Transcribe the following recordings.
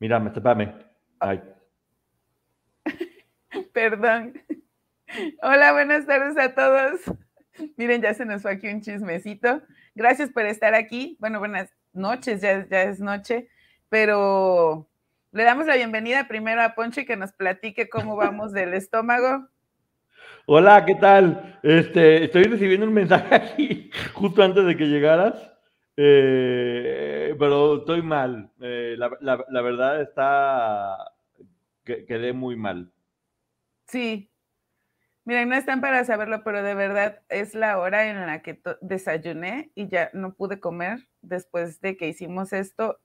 Mira, me tapame. Ay. Perdón. Hola, buenas tardes a todos. Miren, ya se nos fue aquí un chismecito. Gracias por estar aquí. Bueno, buenas noches, ya, ya es noche, pero le damos la bienvenida primero a Poncho que nos platique cómo vamos del estómago. Hola, ¿qué tal? Este, estoy recibiendo un mensaje aquí justo antes de que llegaras. Eh, pero estoy mal. Eh, la, verdad está. quedé muy mal. Sí. Miren, no están para saberlo, pero de verdad es la hora en la que desayuné y ya no pude comer después de que hicimos esto.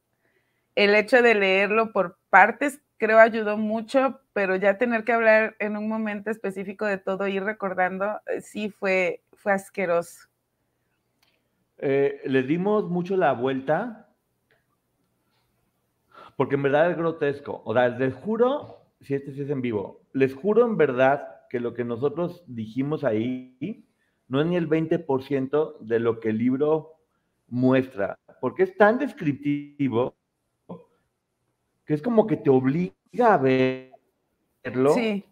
El hecho de leerlo por partes creo ayudó mucho, pero ya tener que hablar en un momento específico de todo, ir recordando, eh, sí fue, fue asqueroso. Eh, le dimos mucho la vuelta porque en verdad es grotesco. O sea, les juro, si este es en vivo, les juro en verdad que lo que nosotros dijimos ahí no es ni el 20% de lo que el libro muestra, porque es tan descriptivo que es como que te obliga a verlo. Sí.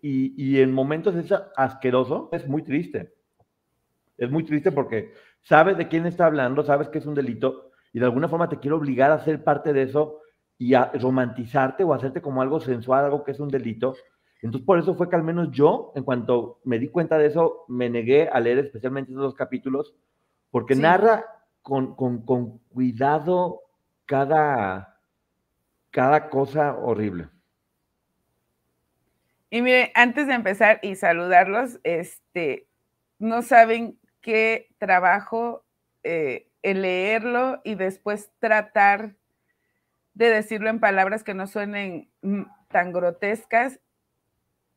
Y, y, en momentos es asqueroso, es muy triste. Es muy triste porque sabes de quién está hablando, sabes que es un delito y de alguna forma te quiero obligar a ser parte de eso y a romantizarte o hacerte como algo sensual, algo que es un delito. Entonces, por eso fue que al menos yo, en cuanto me di cuenta de eso, me negué a leer especialmente esos dos capítulos, porque narra con, cuidado cada, cada cosa horrible. Y mire, antes de empezar y saludarlos, este, no saben qué trabajo eh, el leerlo y después tratar de decirlo en palabras que no suenen mm, tan grotescas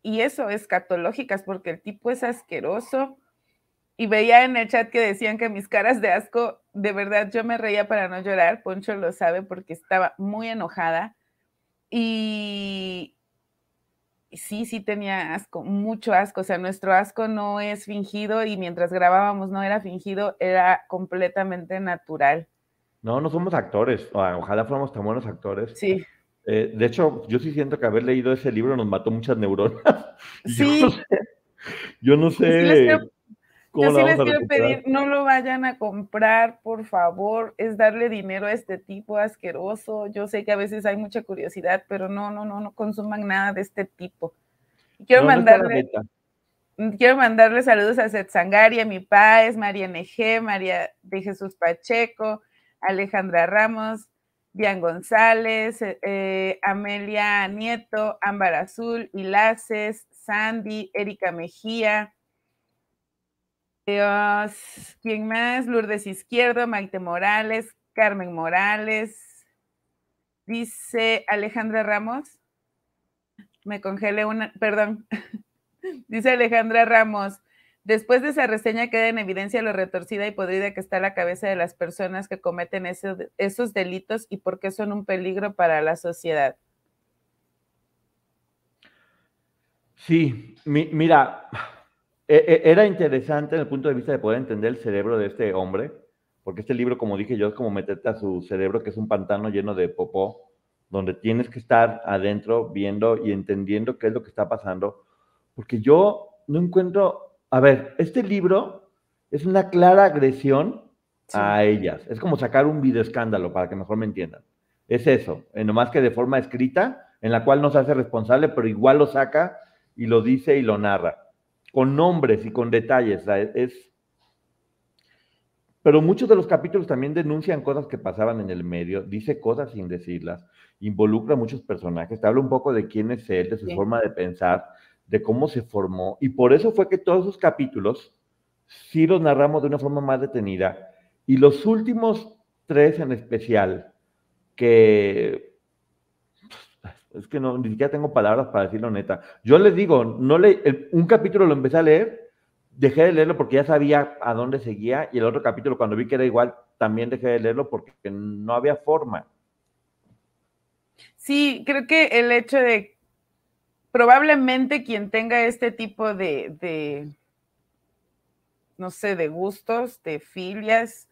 y eso, es escatológicas, porque el tipo es asqueroso. Y veía en el chat que decían que mis caras de asco, de verdad yo me reía para no llorar, Poncho lo sabe porque estaba muy enojada. Y sí, sí tenía asco, mucho asco, o sea, nuestro asco no es fingido y mientras grabábamos no era fingido, era completamente natural. No, no somos actores. Ojalá fuéramos tan buenos actores. Sí. Eh, de hecho, yo sí siento que haber leído ese libro nos mató muchas neuronas. Sí. Yo no sé. Yo, no sí les quiero, pedir, no lo vayan a comprar, por favor. Es darle dinero a este tipo asqueroso. Yo sé que a veces hay mucha curiosidad, pero no, no, no, no consuman nada de este tipo. Quiero mandarle. Mm, quiero mandarle saludos a Seth sangaria a mi Páez, María NG, María de Jesús Pacheco, Alejandra Ramos, Dian González, eh, eh, Amelia Nieto, Ámbar Azul, Ilaces, Sandy, Erika Mejía, Dios, ¿quién más? Lourdes Izquierdo, Maite Morales, Carmen Morales, dice Alejandra Ramos, me congelé una, perdón, dice Alejandra Ramos, Después de esa reseña queda en evidencia lo retorcida y podrida que está la cabeza de las personas que cometen esos, delitos y por qué son un peligro para la sociedad. Sí, mira, e, e, era interesante en el punto de vista de poder entender el cerebro de este hombre, porque este libro, como dije yo, es como meterte a su cerebro, que es un pantano lleno de popó, donde tienes que estar adentro viendo y entendiendo qué es lo que está pasando, porque yo no encuentro a ver, este libro es una clara agresión a ellas. Es como sacar un video escándalo, para que mejor me entiendan. Es eso, en eh, más que de forma escrita, en la cual no se hace responsable, pero igual lo saca y lo dice y lo narra, con nombres y con detalles. Es, pero muchos de los capítulos también denuncian cosas que pasaban en el medio, dice cosas sin decirlas, involucra muchos personajes, te habla un poco de quién es él, de su forma de pensar, de cómo se formó. Y por eso fue que todos sus capítulos sí los narramos de una forma más detenida. Y los últimos tres en especial, que pues, es que no, ni siquiera tengo palabras para decirlo neta. Yo les digo, no le, un capítulo lo empecé a leer, dejé de leerlo porque ya sabía a dónde seguía, y el otro capítulo cuando vi que era igual, también dejé de leerlo porque no había forma. Sí, creo que el hecho de probablemente quien tenga este tipo de, no sé, de gustos, de filias,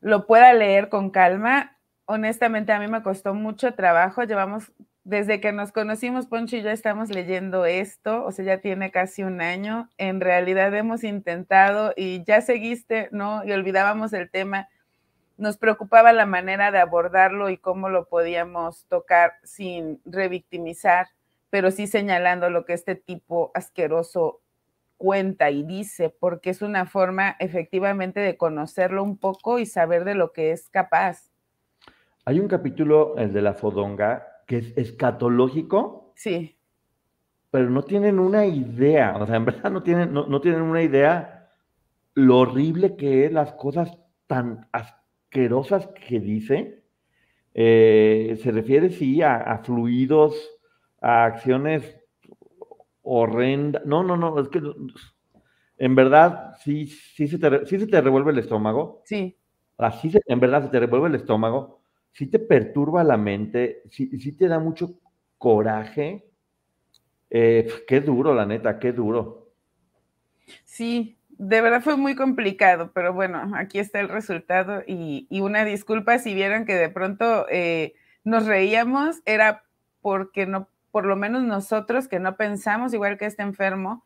lo pueda leer con calma. Honestamente, a mí me costó mucho trabajo. Llevamos, desde que nos conocimos, Poncho y yo estamos leyendo esto, o sea, ya tiene casi un año. En realidad hemos intentado y ya seguiste, ¿no? Y olvidábamos el tema nos preocupaba la manera de abordarlo y cómo lo podíamos tocar sin revictimizar, pero sí señalando lo que este tipo asqueroso cuenta y dice, porque es una forma efectivamente de conocerlo un poco y saber de lo que es capaz. Hay un capítulo, el de la fodonga, que es escatológico. Sí. Pero no tienen una idea, o sea, en verdad no tienen, no, tienen una idea lo horrible que es las cosas tan asquerosas asquerosas que dice, eh, se refiere, sí, a, fluidos, a acciones horrendas. No, no, no, es que en verdad sí, sí, se, te, se te revuelve el estómago. Sí. Así se, en verdad se te revuelve el estómago, sí te perturba la mente, sí, te da mucho coraje. Eh, qué duro, la neta, qué duro. Sí, de verdad fue muy complicado, pero bueno, aquí está el resultado y, una disculpa si vieron que de pronto eh, nos reíamos, era porque no, por lo menos nosotros que no pensamos igual que este enfermo,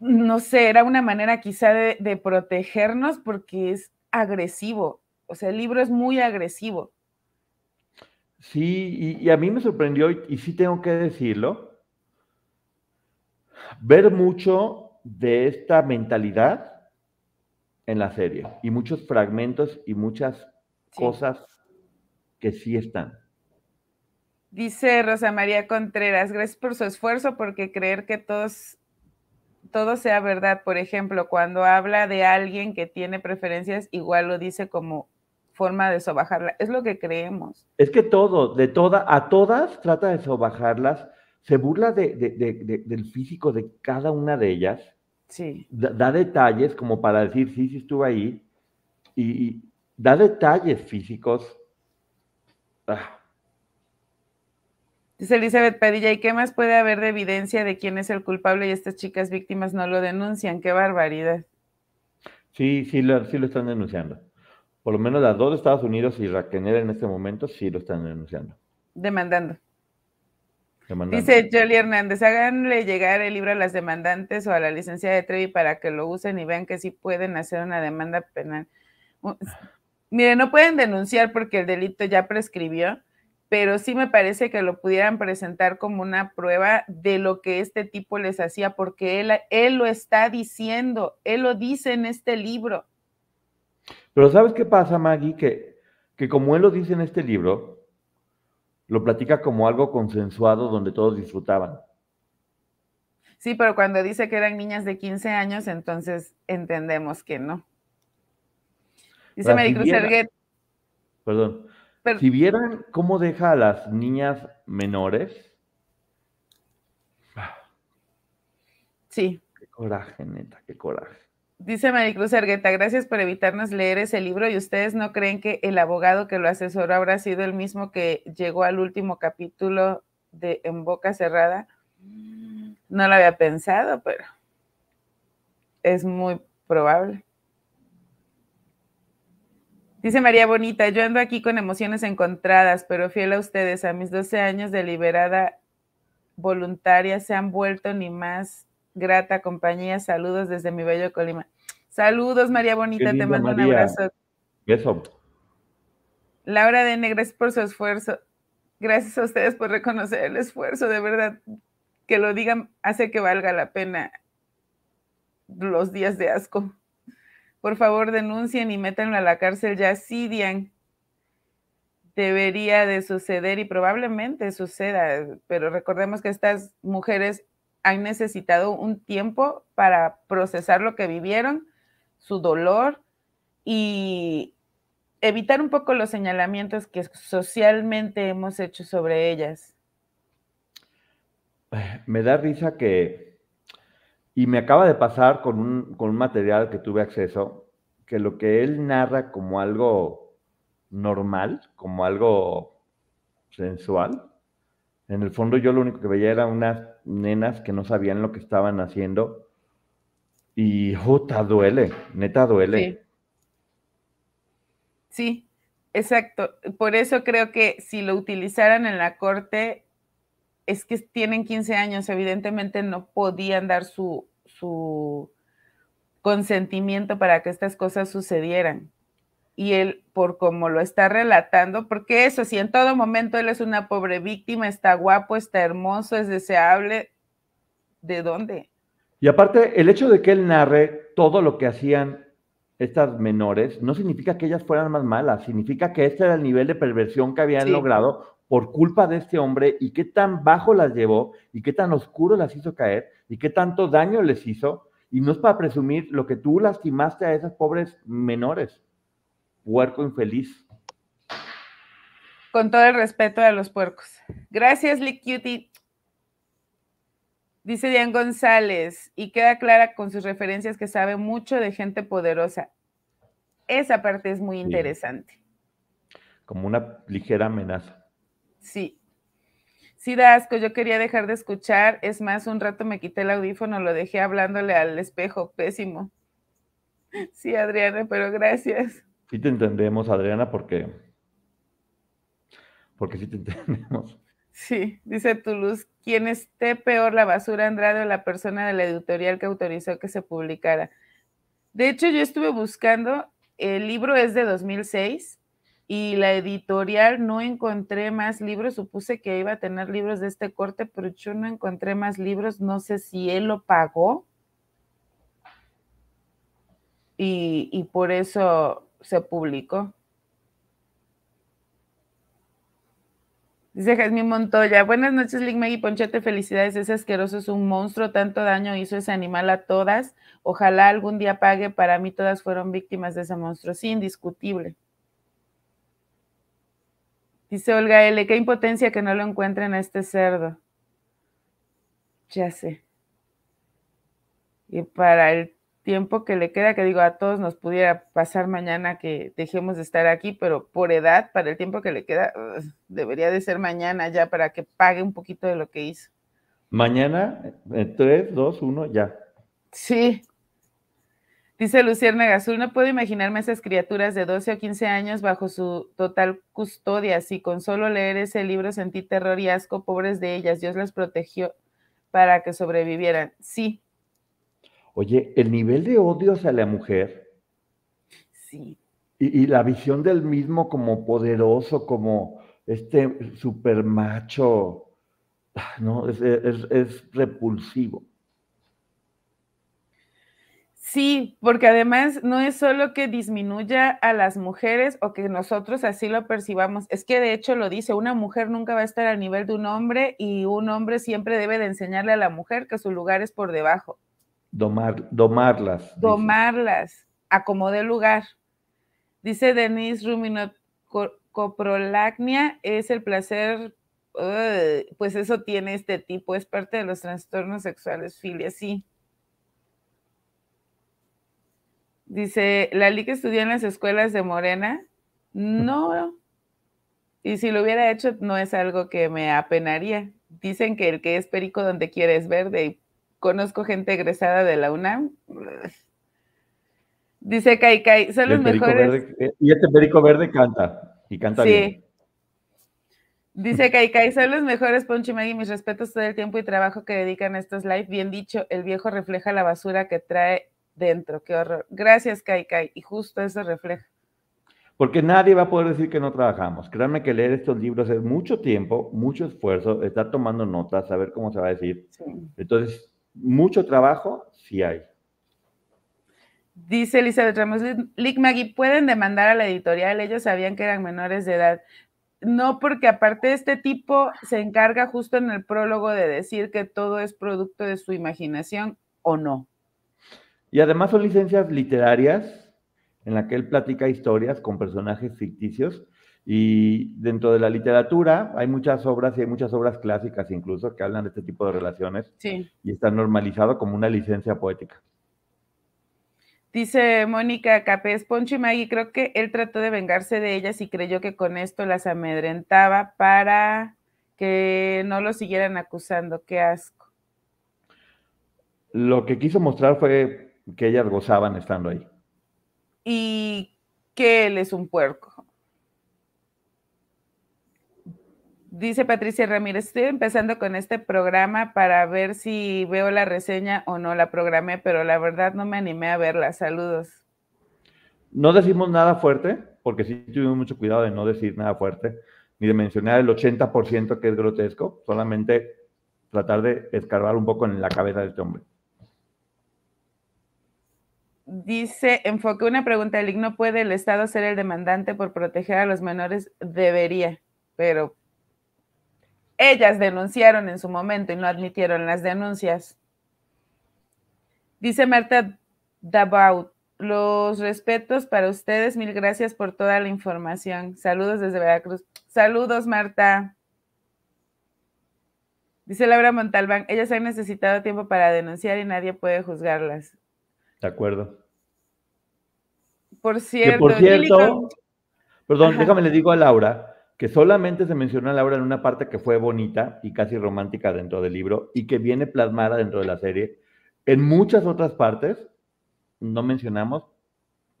no sé, era una manera quizá de, protegernos porque es agresivo, o sea, el libro es muy agresivo. Sí, y, a mí me sorprendió, y, y sí tengo que decirlo, ver mucho de esta mentalidad en la serie y muchos fragmentos y muchas cosas que sí están. Dice Rosa María Contreras, gracias por su esfuerzo porque creer que todos todo sea verdad, por ejemplo, cuando habla de alguien que tiene preferencias, igual lo dice como forma de sobajarla, es lo que creemos. Es que todo, de toda, a todas trata de sobajarlas, se burla del físico de cada una de ellas, Sí. Da, detalles como para decir, sí, sí estuvo ahí. Y, da detalles físicos. Ah. Dice Elizabeth Padilla, ¿y qué más puede haber de evidencia de quién es el culpable y estas chicas víctimas no lo denuncian? ¡Qué barbaridad! Sí, sí lo, sí lo están denunciando. Por lo menos las dos de Estados Unidos y Raquel en este momento sí lo están denunciando. Demandando. Dice Jolie Hernández, háganle llegar el libro a las demandantes o a la licenciada de Trevi para que lo usen y vean que sí pueden hacer una demanda penal. Mire, no pueden denunciar porque el delito ya prescribió, pero sí me parece que lo pudieran presentar como una prueba de lo que este tipo les hacía, porque él, él lo está diciendo, él lo dice en este libro. Pero ¿sabes qué pasa, Maggie? Que, que como él lo dice en este libro, lo platica como algo consensuado donde todos disfrutaban. Sí, pero cuando dice que eran niñas de 15 años, entonces entendemos que no. Dice Maricruz si Perdón. si vieran cómo deja a las niñas menores. Sí. Qué coraje, neta, qué coraje. Dice Maricruz Argueta, gracias por evitarnos leer ese libro y ustedes no creen que el abogado que lo asesoró habrá sido el mismo que llegó al último capítulo de En Boca Cerrada. No lo había pensado, pero es muy probable. Dice María Bonita, yo ando aquí con emociones encontradas, pero fiel a ustedes, a mis 12 años de liberada voluntaria, se han vuelto ni más grata compañía. Saludos desde mi bello Colima. Saludos, María Bonita, te mando un abrazo. Beso. Laura de Negres por su esfuerzo. Gracias a ustedes por reconocer el esfuerzo, de verdad. Que lo digan hace que valga la pena los días de asco. Por favor, denuncien y métanlo a la cárcel ya. Sí, Debería de suceder y probablemente suceda, pero recordemos que estas mujeres han necesitado un tiempo para procesar lo que vivieron, su dolor y evitar un poco los señalamientos que socialmente hemos hecho sobre ellas. Me da risa que, y me acaba de pasar con un, con un material que tuve acceso, que lo que él narra como algo normal, como algo sensual, en el fondo yo lo único que veía era unas nenas que no sabían lo que estaban haciendo. Y jota, duele, neta duele. Sí. exacto. Por eso creo que si lo utilizaran en la corte, es que tienen 15 años, evidentemente no podían dar su, su consentimiento para que estas cosas sucedieran y él por como lo está relatando, porque eso, si en todo momento él es una pobre víctima, está guapo, está hermoso, es deseable, ¿de dónde? Y aparte, el hecho de que él narre todo lo que hacían estas menores no significa que ellas fueran más malas, significa que este era el nivel de perversión que habían logrado por culpa de este hombre y qué tan bajo las llevó y qué tan oscuro las hizo caer y qué tanto daño les hizo. Y no es para presumir lo que tú lastimaste a esas pobres menores puerco infeliz. Con todo el respeto a los puercos. Gracias, Lick Cutie. Dice Diane González, y queda clara con sus referencias que sabe mucho de gente poderosa. Esa parte es muy interesante. Como una ligera amenaza. Sí. Sí, Dasco. yo quería dejar de escuchar. Es más, un rato me quité el audífono, lo dejé hablándole al espejo, pésimo. Sí, Adriana, pero gracias. Sí te entendemos, Adriana, porque, porque sí te entendemos. Sí, dice Toulouse, quien esté peor la basura, Andrade o la persona de la editorial que autorizó que se publicara. De hecho, yo estuve buscando, el libro es de 2006 y la editorial no encontré más libros, supuse que iba a tener libros de este corte, pero yo no encontré más libros, no sé si él lo pagó. Y, y por eso se publicó. Dice Jasmine Montoya, buenas noches, Link Maggie Ponchete, felicidades, ese asqueroso es un monstruo, tanto daño hizo ese animal a todas, ojalá algún día pague, para mí todas fueron víctimas de ese monstruo, sí, indiscutible. Dice Olga L, qué impotencia que no lo encuentren a este cerdo. Ya sé. Y para el tiempo que le queda, que digo, a todos nos pudiera pasar mañana que dejemos de estar aquí, pero por edad, para el tiempo que le queda, debería de ser mañana ya para que pague un poquito de lo que hizo. Mañana, eh, tres, dos, uno, ya. Sí. Dice Lucierna Gazul, no puedo imaginarme esas criaturas de 12 o 15 años bajo su total custodia. Si con solo leer ese libro sentí terror y asco, pobres de ellas, Dios las protegió para que sobrevivieran. Sí, Oye, el nivel de odio hacia la mujer. Y, la visión del mismo como poderoso, como este super macho, ah, no, es, es repulsivo. Sí, porque además no es solo que disminuya a las mujeres o que nosotros así lo percibamos, es que de hecho lo dice, una mujer nunca va a estar al nivel de un hombre y un hombre siempre debe de enseñarle a la mujer que su lugar es por debajo. Domar, domarlas. Domarlas. acomodé Acomode el lugar. Dice Denise Ruminot, coprolacnia es el placer, pues eso tiene este tipo, es parte de los trastornos sexuales, filia, sí. Dice, ¿la que estudió en las escuelas de Morena? No. Y si lo hubiera hecho, no es algo que me apenaría. Dicen que el que es perico donde quiere es verde y Conozco gente egresada de la UNAM. Dice Kai Kai, son los mejores. Eh, y este perico verde canta, y canta bien. Dice Kai Kai, son los mejores, Ponchi Maggie, mis respetos todo el tiempo y trabajo que dedican a estos live. Bien dicho, el viejo refleja la basura que trae dentro, qué horror. Gracias Kai Kai, y justo eso refleja. Porque nadie va a poder decir que no trabajamos. Créanme que leer estos libros es mucho tiempo, mucho esfuerzo, estar tomando notas, saber cómo se va a decir. Entonces, mucho trabajo sí hay. Dice Elizabeth Ramos, Maggie, ¿pueden demandar a la editorial? Ellos sabían que eran menores de edad. No, porque aparte este tipo se encarga justo en el prólogo de decir que todo es producto de su imaginación o no. Y además son licencias literarias en la que él platica historias con personajes ficticios y dentro de la literatura hay muchas obras y hay muchas obras clásicas incluso que hablan de este tipo de relaciones y está normalizado como una licencia poética. Dice Mónica Capés, Poncho y creo que él trató de vengarse de ellas y creyó que con esto las amedrentaba para que no lo siguieran acusando. Qué asco. Lo que quiso mostrar fue que ellas gozaban estando ahí. Y que él es un puerco. Dice Patricia Ramírez, estoy empezando con este programa para ver si veo la reseña o no la programé, pero la verdad no me animé a verla. Saludos. No decimos nada fuerte, porque sí tuvimos mucho cuidado de no decir nada fuerte, ni de mencionar el 80% que es grotesco, solamente tratar de escarbar un poco en la cabeza de este hombre. Dice, enfoque una pregunta, ¿el no puede el Estado ser el demandante por proteger a los menores? Debería, pero ellas denunciaron en su momento y no admitieron las denuncias. Dice Marta Dabaut, los respetos para ustedes, mil gracias por toda la información. Saludos desde Veracruz. Saludos, Marta. Dice Laura Montalbán, ellas han necesitado tiempo para denunciar y nadie puede juzgarlas. De acuerdo. Por cierto, por cierto perdón, déjame le digo a Laura que solamente se menciona la obra en una parte que fue bonita y casi romántica dentro del libro y que viene plasmada dentro de la serie. En muchas otras partes no mencionamos,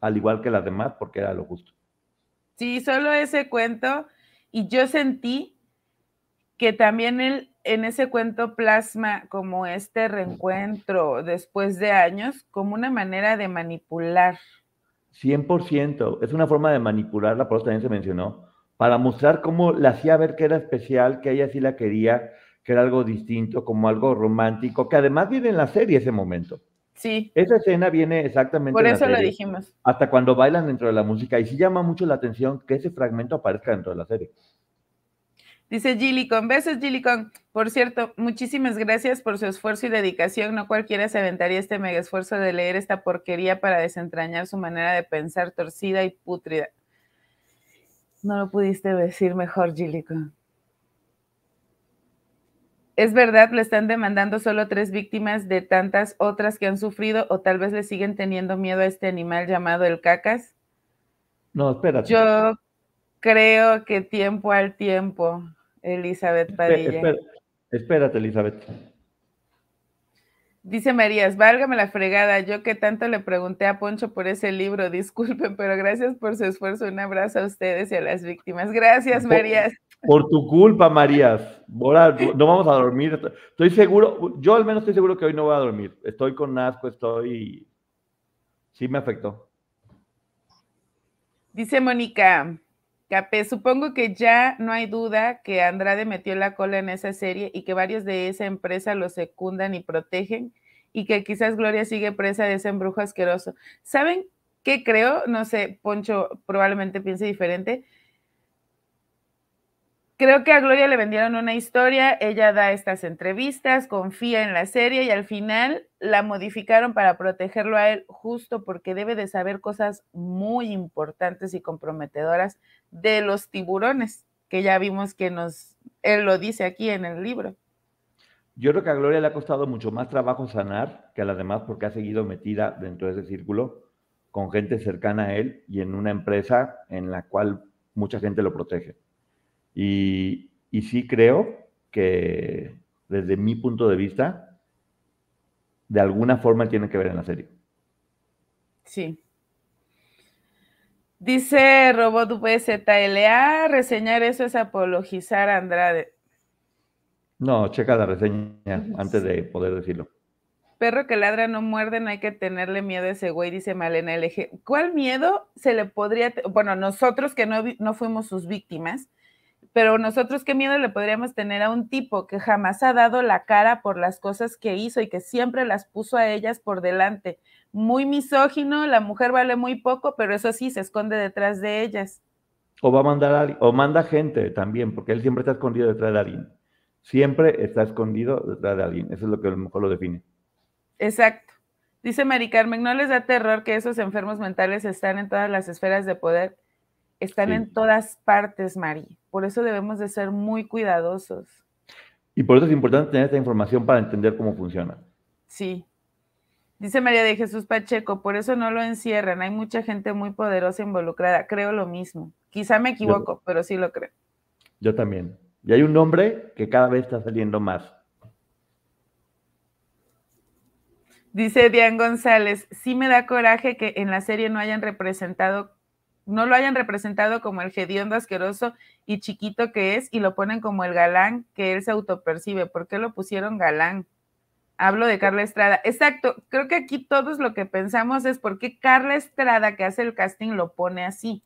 al igual que las demás, porque era lo justo. Sí, solo ese cuento. Y yo sentí que también él en ese cuento plasma como este reencuentro después de años como una manera de manipular. 100%, es una forma de manipular la eso también se mencionó para mostrar cómo la hacía ver que era especial, que ella sí la quería, que era algo distinto, como algo romántico, que además viene en la serie ese momento. Sí. Esa escena viene exactamente. Por eso lo dijimos. Hasta cuando bailan dentro de la música. Y sí llama mucho la atención que ese fragmento aparezca dentro de la serie. Dice Gillicon, besos Gillicon. Por cierto, muchísimas gracias por su esfuerzo y dedicación. No cualquiera se aventaría este mega esfuerzo de leer esta porquería para desentrañar su manera de pensar torcida y pútrida. No lo pudiste decir mejor, Gilico. Es verdad, le están demandando solo tres víctimas de tantas otras que han sufrido o tal vez le siguen teniendo miedo a este animal llamado el cacas. No, espérate. Yo creo que tiempo al tiempo, Elizabeth Padilla. Espérate, espérate Elizabeth. Dice Marías, válgame la fregada, yo que tanto le pregunté a Poncho por ese libro, disculpen, pero gracias por su esfuerzo, un abrazo a ustedes y a las víctimas. Gracias, Marías. Por, tu culpa, Marías. no vamos a dormir. Estoy seguro, yo al menos estoy seguro que hoy no voy a dormir. Estoy con asco, estoy... Sí me afectó. Dice Mónica, supongo que ya no hay duda que Andrade metió la cola en esa serie y que varios de esa empresa lo secundan y protegen y que quizás Gloria sigue presa de ese embrujo asqueroso. ¿Saben qué creo? No sé, Poncho probablemente piense diferente. Creo que a Gloria le vendieron una historia, ella da estas entrevistas, confía en la serie y al final la modificaron para protegerlo a él justo porque debe de saber cosas muy importantes y comprometedoras de los tiburones, que ya vimos que nos, él lo dice aquí en el libro. Yo creo que a Gloria le ha costado mucho más trabajo sanar que a las demás porque ha seguido metida dentro de ese círculo con gente cercana a él y en una empresa en la cual mucha gente lo protege. Y, y sí creo que desde mi punto de vista, de alguna forma tiene que ver en la serie. Sí, Dice Robot VZLA, reseñar eso es apologizar a Andrade. No, checa la reseña antes de poder decirlo. Perro que ladra no muerde, no hay que tenerle miedo a ese güey, dice Malena LG. ¿Cuál miedo se le podría, bueno, nosotros que no, no fuimos sus víctimas, pero nosotros qué miedo le podríamos tener a un tipo que jamás ha dado la cara por las cosas que hizo y que siempre las puso a ellas por delante? muy misógino, la mujer vale muy poco, pero eso sí, se esconde detrás de ellas. O va a mandar o manda gente también, porque él siempre está escondido detrás de alguien. Siempre está escondido detrás de alguien. Eso es lo que a lo mejor lo define. Exacto. Dice Mari Carmen, ¿no les da terror que esos enfermos mentales están en todas las esferas de poder? Están en todas partes, Mari. Por eso debemos de ser muy cuidadosos. Y por eso es importante tener esta información para entender cómo funciona. Sí, Dice María de Jesús Pacheco, por eso no lo encierran, hay mucha gente muy poderosa involucrada, creo lo mismo. Quizá me equivoco, pero sí lo creo. Yo también. Y hay un nombre que cada vez está saliendo más. Dice Dian González, sí me da coraje que en la serie no hayan representado, no lo hayan representado como el hediondo asqueroso y chiquito que es, y lo ponen como el galán que él se autopercibe. ¿Por qué lo pusieron galán? Hablo de Carla Estrada. Exacto, creo que aquí todos lo que pensamos es por qué Carla Estrada, que hace el casting, lo pone así.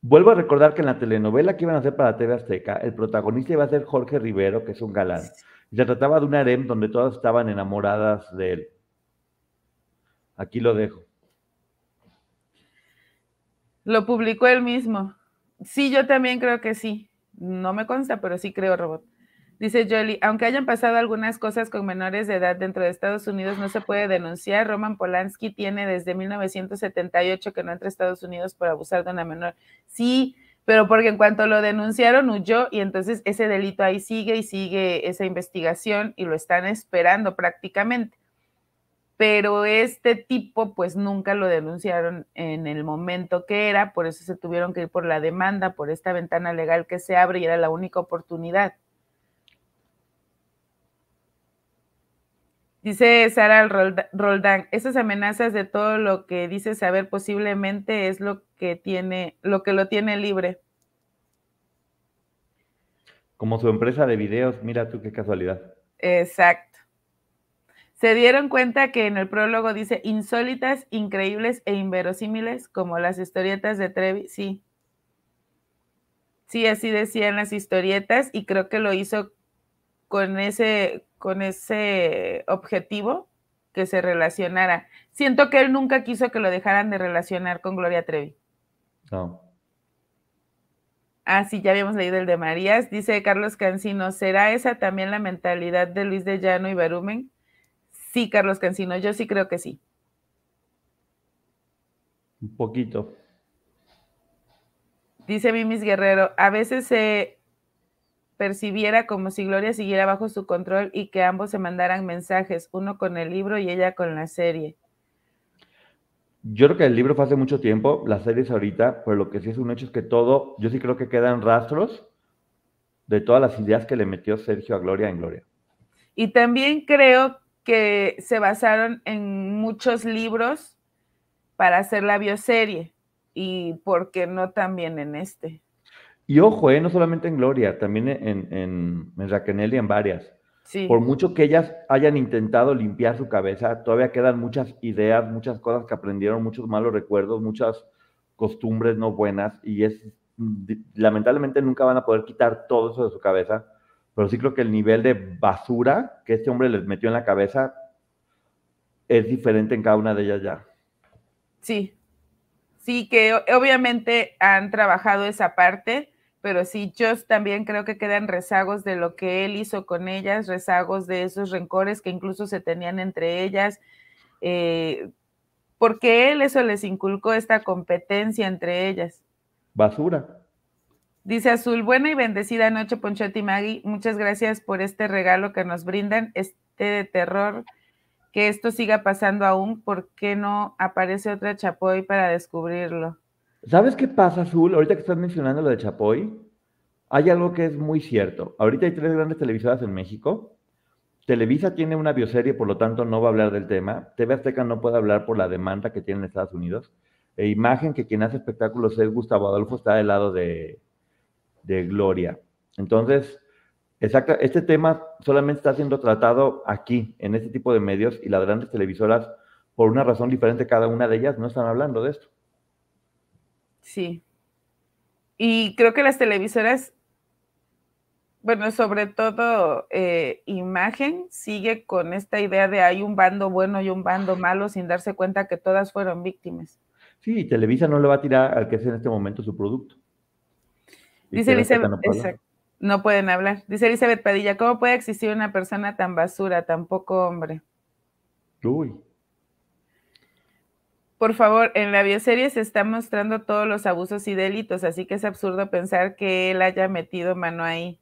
Vuelvo a recordar que en la telenovela que iban a hacer para TV Azteca, el protagonista iba a ser Jorge Rivero, que es un galán. Se trataba de un harem donde todas estaban enamoradas de él. Aquí lo dejo. Lo publicó él mismo. Sí, yo también creo que sí. No me consta, pero sí creo, Robot. Dice Jolie, aunque hayan pasado algunas cosas con menores de edad dentro de Estados Unidos, no se puede denunciar. Roman Polanski tiene desde 1978 que no entra a Estados Unidos por abusar de una menor. Sí, pero porque en cuanto lo denunciaron huyó y entonces ese delito ahí sigue y sigue esa investigación y lo están esperando prácticamente. Pero este tipo pues nunca lo denunciaron en el momento que era, por eso se tuvieron que ir por la demanda, por esta ventana legal que se abre y era la única oportunidad. Dice Sara Roldán, esas amenazas de todo lo que dice saber posiblemente es lo que tiene, lo que lo tiene libre. Como su empresa de videos, mira tú qué casualidad. Exacto. Se dieron cuenta que en el prólogo dice insólitas, increíbles e inverosímiles, como las historietas de Trevi. Sí. Sí, así decían las historietas, y creo que lo hizo con ese, con ese objetivo que se relacionara. Siento que él nunca quiso que lo dejaran de relacionar con Gloria Trevi. No. Ah, sí, ya habíamos leído el de Marías. Dice Carlos Cancino, ¿será esa también la mentalidad de Luis de Llano y Barumen? Sí, Carlos Cancino, yo sí creo que sí. Un poquito. Dice Mimis Guerrero, a veces se percibiera como si Gloria siguiera bajo su control y que ambos se mandaran mensajes, uno con el libro y ella con la serie. Yo creo que el libro fue hace mucho tiempo, la serie es ahorita, pero lo que sí es un hecho es que todo, yo sí creo que quedan rastros de todas las ideas que le metió Sergio a Gloria en Gloria. Y también creo que se basaron en muchos libros para hacer la bioserie y por qué no también en este. Y ojo, eh, no solamente en Gloria, también en, en, Raquel y en varias. Sí. Por mucho que ellas hayan intentado limpiar su cabeza, todavía quedan muchas ideas, muchas cosas que aprendieron, muchos malos recuerdos, muchas costumbres no buenas y es lamentablemente nunca van a poder quitar todo eso de su cabeza, pero sí creo que el nivel de basura que este hombre les metió en la cabeza es diferente en cada una de ellas ya. Sí, sí que obviamente han trabajado esa parte, pero sí, yo también creo que quedan rezagos de lo que él hizo con ellas, rezagos de esos rencores que incluso se tenían entre ellas, eh, porque él eso les inculcó esta competencia entre ellas. Basura. Dice Azul, buena y bendecida noche, Ponchetti Maggie. Muchas gracias por este regalo que nos brindan, este de terror que esto siga pasando aún, ¿por qué no aparece otra Chapoy para descubrirlo? ¿Sabes qué pasa, Azul? Ahorita que estás mencionando lo de Chapoy, hay algo que es muy cierto. Ahorita hay tres grandes televisoras en México. Televisa tiene una bioserie, por lo tanto no va a hablar del tema. TV Azteca no puede hablar por la demanda que tiene en Estados Unidos. E imagen que quien hace espectáculos es Gustavo Adolfo, está del lado de, de Gloria. Entonces, Exacto, este tema solamente está siendo tratado aquí, en este tipo de medios y las grandes televisoras, por una razón diferente cada una de ellas, no están hablando de esto. Sí. Y creo que las televisoras, bueno, sobre todo eh, imagen, sigue con esta idea de hay un bando bueno y un bando malo sin darse cuenta que todas fueron víctimas. Sí, Televisa no le va a tirar al que es en este momento su producto. Dice exacto. No pueden hablar. Dice Elizabeth Padilla, ¿cómo puede existir una persona tan basura, tan poco hombre? Uy. Por favor, en la bioserie se está mostrando todos los abusos y delitos, así que es absurdo pensar que él haya metido mano ahí.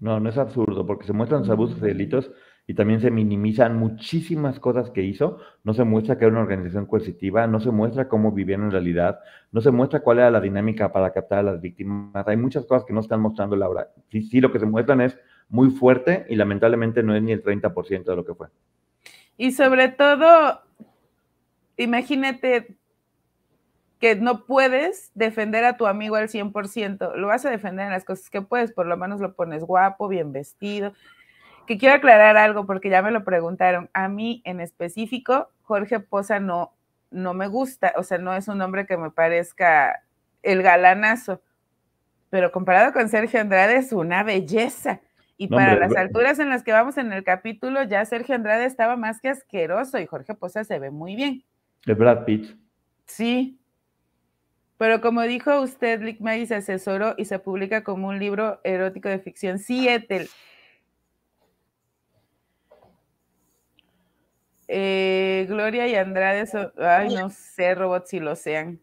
No, no es absurdo, porque se muestran los abusos y delitos y también se minimizan muchísimas cosas que hizo. No se muestra que era una organización coercitiva, no se muestra cómo vivían en realidad, no se muestra cuál era la dinámica para captar a las víctimas. Hay muchas cosas que no están mostrando la obra. Sí, sí, lo que se muestran es muy fuerte y lamentablemente no es ni el 30% de lo que fue. Y sobre todo, imagínate que no puedes defender a tu amigo al 100%, lo vas a defender en las cosas que puedes, por lo menos lo pones guapo, bien vestido, que quiero aclarar algo porque ya me lo preguntaron. A mí en específico, Jorge Poza no, no me gusta, o sea, no es un hombre que me parezca el galanazo, pero comparado con Sergio Andrade es una belleza. Y para las alturas en las que vamos en el capítulo, ya Sergio Andrade estaba más que asqueroso y Jorge Poza se ve muy bien. De Brad Pitt. Sí. Pero como dijo usted, Lick May se asesoró y se publica como un libro erótico de ficción. Sí, Ethel. Eh, Gloria y Andrade, ay, no sé, robots si lo sean.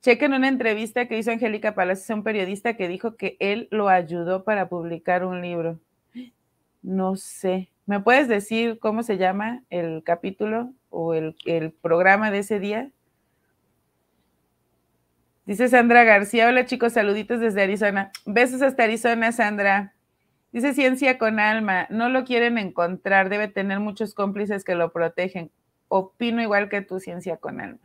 Chequen una entrevista que hizo Angélica Palacios a un periodista que dijo que él lo ayudó para publicar un libro. No sé. ¿Me puedes decir cómo se llama el capítulo o el, el programa de ese día? Dice Sandra García, hola chicos, saluditos desde Arizona. Besos hasta Arizona, Sandra. Dice Ciencia con Alma, no lo quieren encontrar, debe tener muchos cómplices que lo protegen. Opino igual que tú, Ciencia con Alma.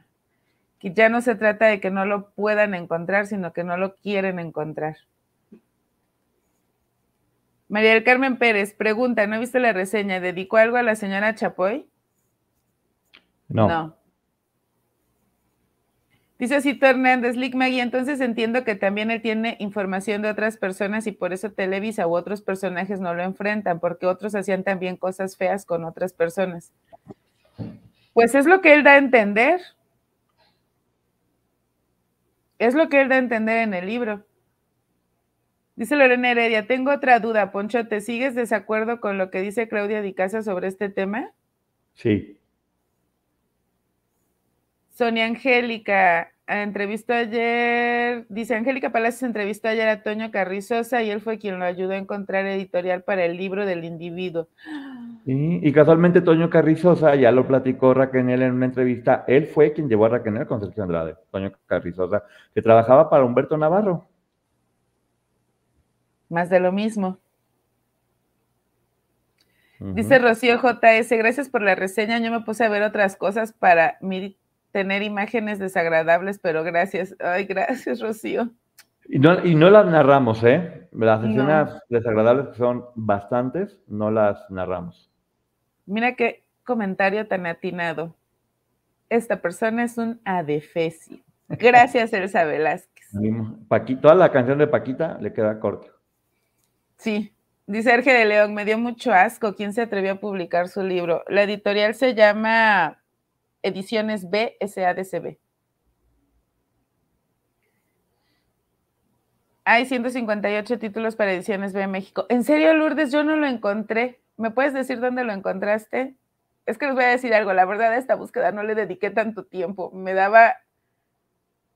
Que ya no se trata de que no lo puedan encontrar, sino que no lo quieren encontrar. María del Carmen Pérez pregunta, no viste visto la reseña, ¿dedicó algo a la señora Chapoy? No. no. Dice Cito Hernández, Lick Maggie, entonces entiendo que también él tiene información de otras personas y por eso Televisa u otros personajes no lo enfrentan, porque otros hacían también cosas feas con otras personas. Pues es lo que él da a entender. Es lo que él da a entender en el libro. Dice Lorena Heredia, tengo otra duda, Poncho, ¿te sigues desacuerdo con lo que dice Claudia Di Casa sobre este tema? Sí. Sonia Angélica, entrevistó ayer, dice Angélica Palacios entrevistó ayer a Toño Carrizosa y él fue quien lo ayudó a encontrar editorial para el libro del individuo. y casualmente Toño Carrizosa, ya lo platicó Raquel en una entrevista, él fue quien llevó a Raquel con Sergio Andrade, Toño Carrizosa, que trabajaba para Humberto Navarro. Más de lo mismo. Dice Rocío JS, gracias por la reseña, yo me puse a ver otras cosas para mi tener imágenes desagradables, pero gracias. Ay, gracias, Rocío. Y no, y no las narramos, ¿eh? Las escenas desagradables, son bastantes, no las narramos. Mira qué comentario tan atinado. Esta persona es un adefesio. Gracias, Elsa Velázquez. toda la canción de Paquita le queda corta. Sí, dice Erge de León, me dio mucho asco. ¿Quién se atrevió a publicar su libro? La editorial se llama Ediciones B B Hay 158 títulos para Ediciones B México. En serio, Lourdes, yo no lo encontré. ¿Me puedes decir dónde lo encontraste? Es que les voy a decir algo, la verdad esta búsqueda no le dediqué tanto tiempo. Me daba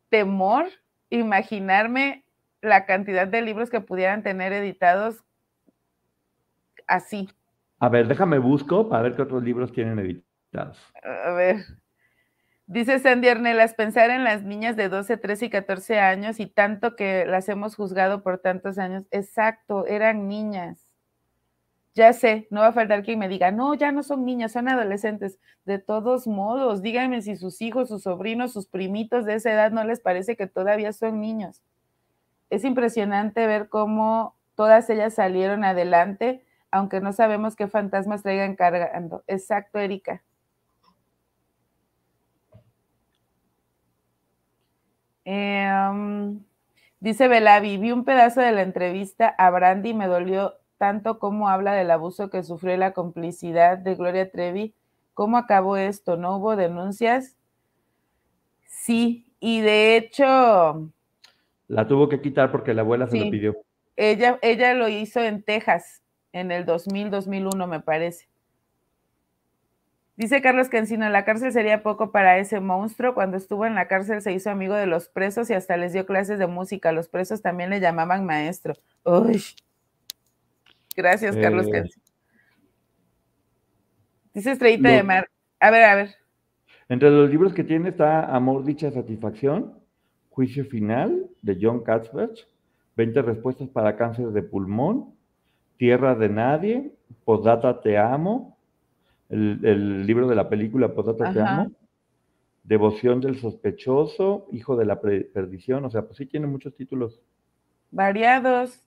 temor imaginarme la cantidad de libros que pudieran tener editados así. A ver, déjame busco para ver qué otros libros tienen editados. A ver. Dice Sandy Arnelas, pensar en las niñas de 12, 13 y 14 años y tanto que las hemos juzgado por tantos años. Exacto, eran niñas. Ya sé, no va a faltar quien me diga, no, ya no son niñas, son adolescentes. De todos modos, díganme si sus hijos, sus sobrinos, sus primitos de esa edad no les parece que todavía son niños. Es impresionante ver cómo todas ellas salieron adelante, aunque no sabemos qué fantasmas traigan cargando. Exacto, Erika. Em, dice Belavi, vi un pedazo de la entrevista a Brandy y me dolió tanto como habla del abuso que sufrió la complicidad de Gloria Trevi. ¿Cómo acabó esto? ¿No hubo denuncias? Sí, y de hecho... La tuvo que quitar porque la abuela se lo pidió. Ella, ella lo hizo en Texas en el 2000-2001, me parece. Dice Carlos Cancino, la cárcel sería poco para ese monstruo. Cuando estuvo en la cárcel se hizo amigo de los presos y hasta les dio clases de música. Los presos también le llamaban maestro. Uy. Gracias, eh, Carlos Cancino. Dice Estrellita de Mar. A ver, a ver. Entre los libros que tiene está Amor, Dicha, Satisfacción, Juicio Final, de John Katzberg, 20 respuestas para cáncer de pulmón, Tierra de Nadie, Podata Te Amo, el, libro de la película ¿Potato Te Amo, Devoción del Sospechoso, Hijo de la Perdición, o sea, pues sí tiene muchos títulos. Variados.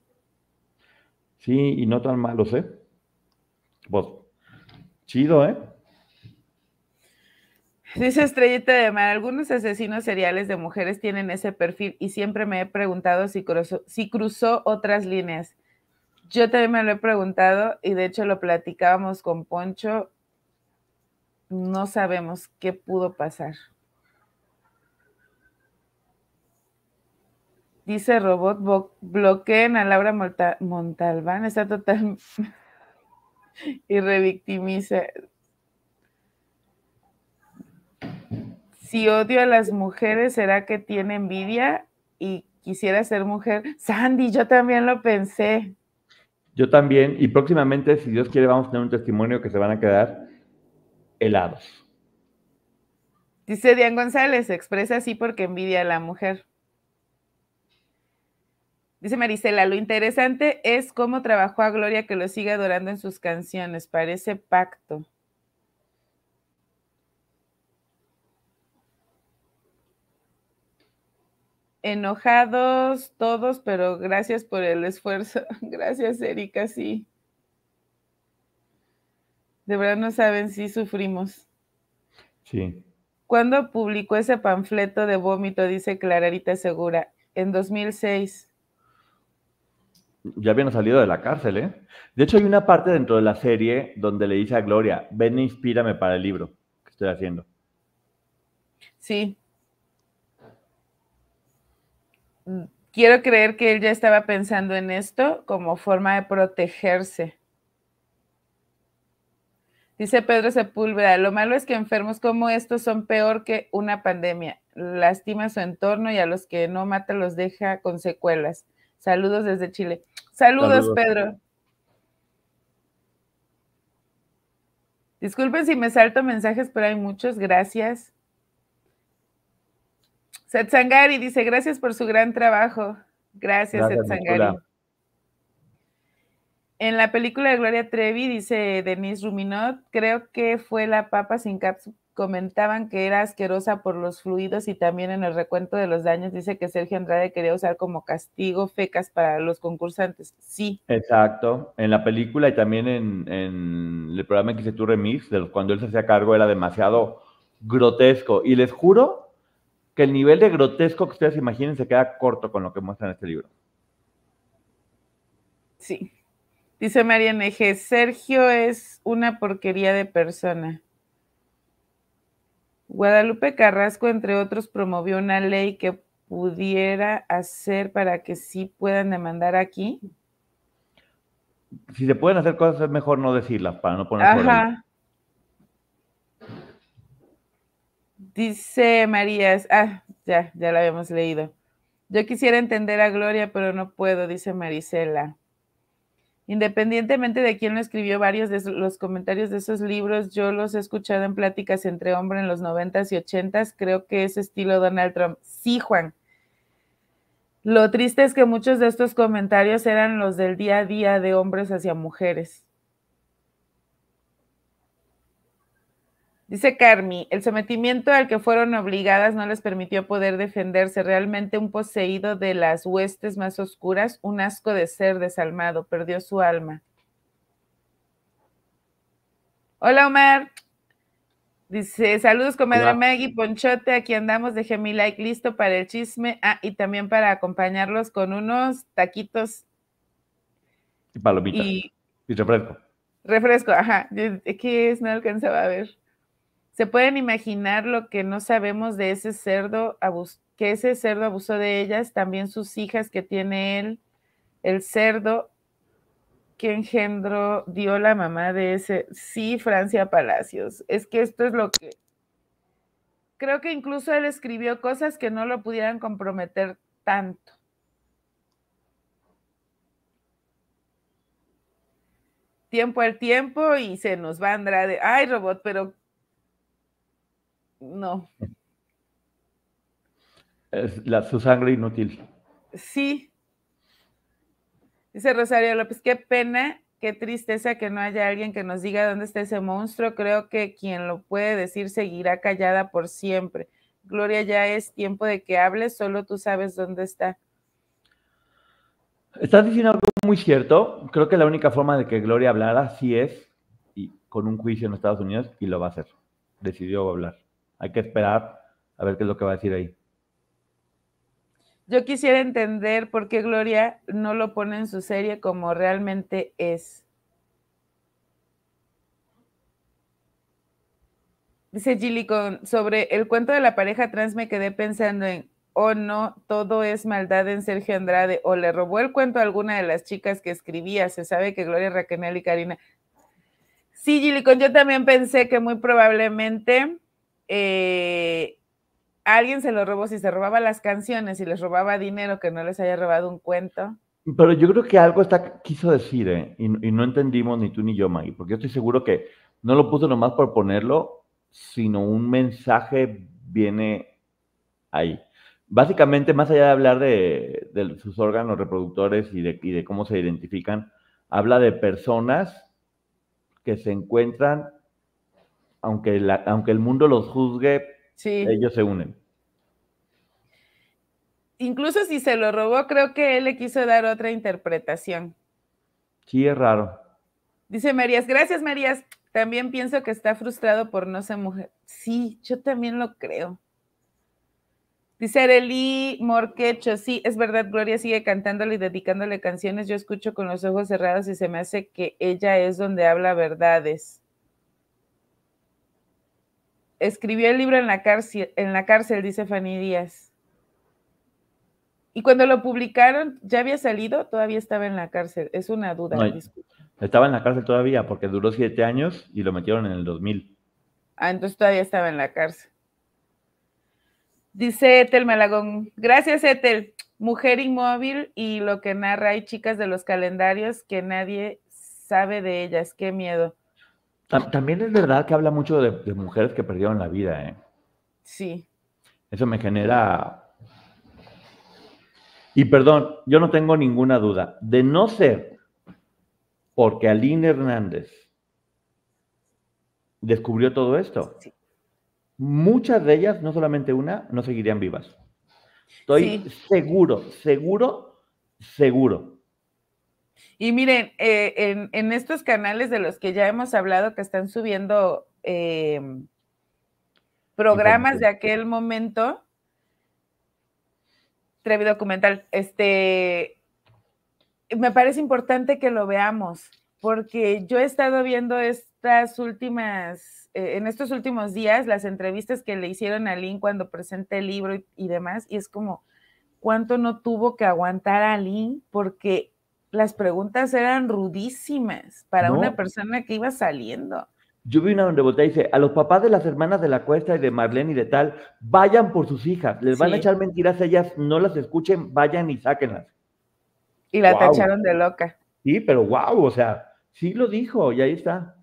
Sí, y no tan malos, ¿eh? chido, ¿eh? Dice Estrellita de Mar, algunos asesinos seriales de mujeres tienen ese perfil y siempre me he preguntado si cruzó, si cruzó otras líneas. Yo también me lo he preguntado y de hecho lo platicábamos con Poncho no sabemos qué pudo pasar. Dice Robot, bloqueen a Laura Montalbán, está total y revictimiza. Si odio a las mujeres, ¿será que tiene envidia y quisiera ser mujer? Sandy, yo también lo pensé. Yo también, y próximamente, si Dios quiere, vamos a tener un testimonio que se van a quedar helados. Dice Dian González, expresa así porque envidia a la mujer. Dice Marisela, lo interesante es cómo trabajó a Gloria que lo siga adorando en sus canciones. Parece pacto. Enojados todos, pero gracias por el esfuerzo. Gracias, Erika, sí. De verdad no saben si sufrimos. Sí. ¿Cuándo publicó ese panfleto de vómito, dice Clararita Segura, en 2006. Ya habían salido de la cárcel, ¿eh? De hecho, hay una parte dentro de la serie donde le dice a Gloria, ven e inspírame para el libro que estoy haciendo. Sí. Mm, quiero creer que él ya estaba pensando en esto como forma de protegerse. Dice Pedro Sepúlveda, lo malo es que enfermos como estos son peor que una pandemia. Lastima su entorno y a los que no mata los deja con secuelas. Saludos desde Chile. Saludos, Pedro. Disculpen si me salto mensajes, pero hay muchos. Gracias. Setsangari dice, gracias por su gran trabajo. Gracias, gracias Setsangari. En la película de Gloria Trevi, dice Denise Ruminot, creo que fue la papa sin caps. Comentaban que era asquerosa por los fluidos y también en el recuento de los daños dice que Sergio Andrade quería usar como castigo fecas para los concursantes. Sí. Exacto. En la película y también en, el programa que hice tu remix, cuando él se hacía cargo, era demasiado grotesco. Y les juro que el nivel de grotesco que ustedes imaginen se queda corto con lo que muestra en este libro. Sí. Dice María Eje, Sergio es una porquería de persona. Guadalupe Carrasco, entre otros, promovió una ley que pudiera hacer para que sí puedan demandar aquí. Si se pueden hacer cosas, es mejor no decirlas para no poner. Ajá. Dice Marías, ah, ya, ya la habíamos leído. Yo quisiera entender a Gloria, pero no puedo, dice Marisela. Independientemente de quién lo escribió, varios de los comentarios de esos libros yo los he escuchado en pláticas entre hombres en los 90s y ochentas. Creo que es estilo Donald Trump. Sí, Juan. Lo triste es que muchos de estos comentarios eran los del día a día de hombres hacia mujeres. Dice Carmi, el sometimiento al que fueron obligadas no les permitió poder defenderse. Realmente un poseído de las huestes más oscuras, un asco de ser desalmado, perdió su alma. Hola Omar. Dice, saludos comadre Maggie, Ponchote, aquí andamos, dejé mi like listo para el chisme. Ah, y también para acompañarlos con unos taquitos. Y palomitas. Y, refresco. Refresco, ajá. Es no alcanzaba a ver. ¿Se pueden imaginar lo que no sabemos de ese cerdo, que ese cerdo abusó de ellas, también sus hijas que tiene él, el cerdo que engendró, dio la mamá de ese, sí, Francia Palacios. Es que esto es lo que... Creo que incluso él escribió cosas que no lo pudieran comprometer tanto. Tiempo al tiempo y se nos va de, Ay, robot, pero no. Es la, su sangre inútil. Sí. Dice Rosario López, qué pena, qué tristeza que no haya alguien que nos diga dónde está ese monstruo. Creo que quien lo puede decir seguirá callada por siempre. Gloria, ya es tiempo de que hables, solo tú sabes dónde está. Estás diciendo algo muy cierto. Creo que la única forma de que Gloria hablara sí es y con un juicio en Estados Unidos y lo va a hacer. Decidió hablar. Hay que esperar a ver qué es lo que va a decir ahí. Yo quisiera entender por qué Gloria no lo pone en su serie como realmente es. Dice Gilly sobre el cuento de la pareja trans me quedé pensando en, oh no, todo es maldad en Sergio Andrade, o le robó el cuento a alguna de las chicas que escribía, se sabe que Gloria Raquel y Karina. Sí, Gilly yo también pensé que muy probablemente eh, alguien se lo robó, si se robaba las canciones y si les robaba dinero, que no les haya robado un cuento. Pero yo creo que algo está, quiso decir, ¿eh? y, no entendimos ni tú ni yo, Maggie, porque yo estoy seguro que no lo puso nomás por ponerlo, sino un mensaje viene ahí. Básicamente, más allá de hablar de, sus órganos reproductores y de cómo se identifican, habla de personas que se encuentran aunque, el mundo los juzgue, ellos se unen. Incluso si se lo robó, creo que él le quiso dar otra interpretación. Sí, es raro. Dice Marías, gracias Marías. También pienso que está frustrado por no ser mujer. Sí, yo también lo creo. Dice Areli Morquecho, sí, es verdad, Gloria sigue cantándole y dedicándole canciones. Yo escucho con los ojos cerrados y se me hace que ella es donde habla verdades escribió el libro en la cárcel, en la cárcel dice Fanny Díaz. Y cuando lo publicaron, ¿ya había salido? Todavía estaba en la cárcel. Es una duda. estaba en la cárcel todavía porque duró siete años y lo metieron en el 2000. Ah, entonces todavía estaba en la cárcel. Dice Etel Malagón. Gracias, Etel. Mujer inmóvil y lo que narra hay chicas de los calendarios que nadie sabe de ellas. Qué miedo. También es verdad que habla mucho de, mujeres que perdieron la vida, ¿eh? Sí. Eso me genera... Y perdón, yo no tengo ninguna duda. De no ser porque Aline Hernández descubrió todo esto, muchas de ellas, no solamente una, no seguirían vivas. Estoy seguro, seguro, seguro. Y miren, eh, en, estos canales de los que ya hemos hablado que están subiendo eh, programas de aquel momento, Trevi Documental, este, me parece importante que lo veamos, porque yo he estado viendo estas últimas, eh, en estos últimos días, las entrevistas que le hicieron a Lynn cuando presenté el libro y, y demás, y es como, ¿cuánto no tuvo que aguantar a Lynn? Porque las preguntas eran rudísimas para una persona que iba saliendo. Yo vi una donde boté y dice, a los papás de las hermanas de la cuesta y de Marlene y de tal, vayan por sus hijas, les van a echar mentiras a ellas, no las escuchen, vayan y sáquenlas. Y la tacharon de loca. Sí, pero wow, o sea, sí lo dijo y ahí está.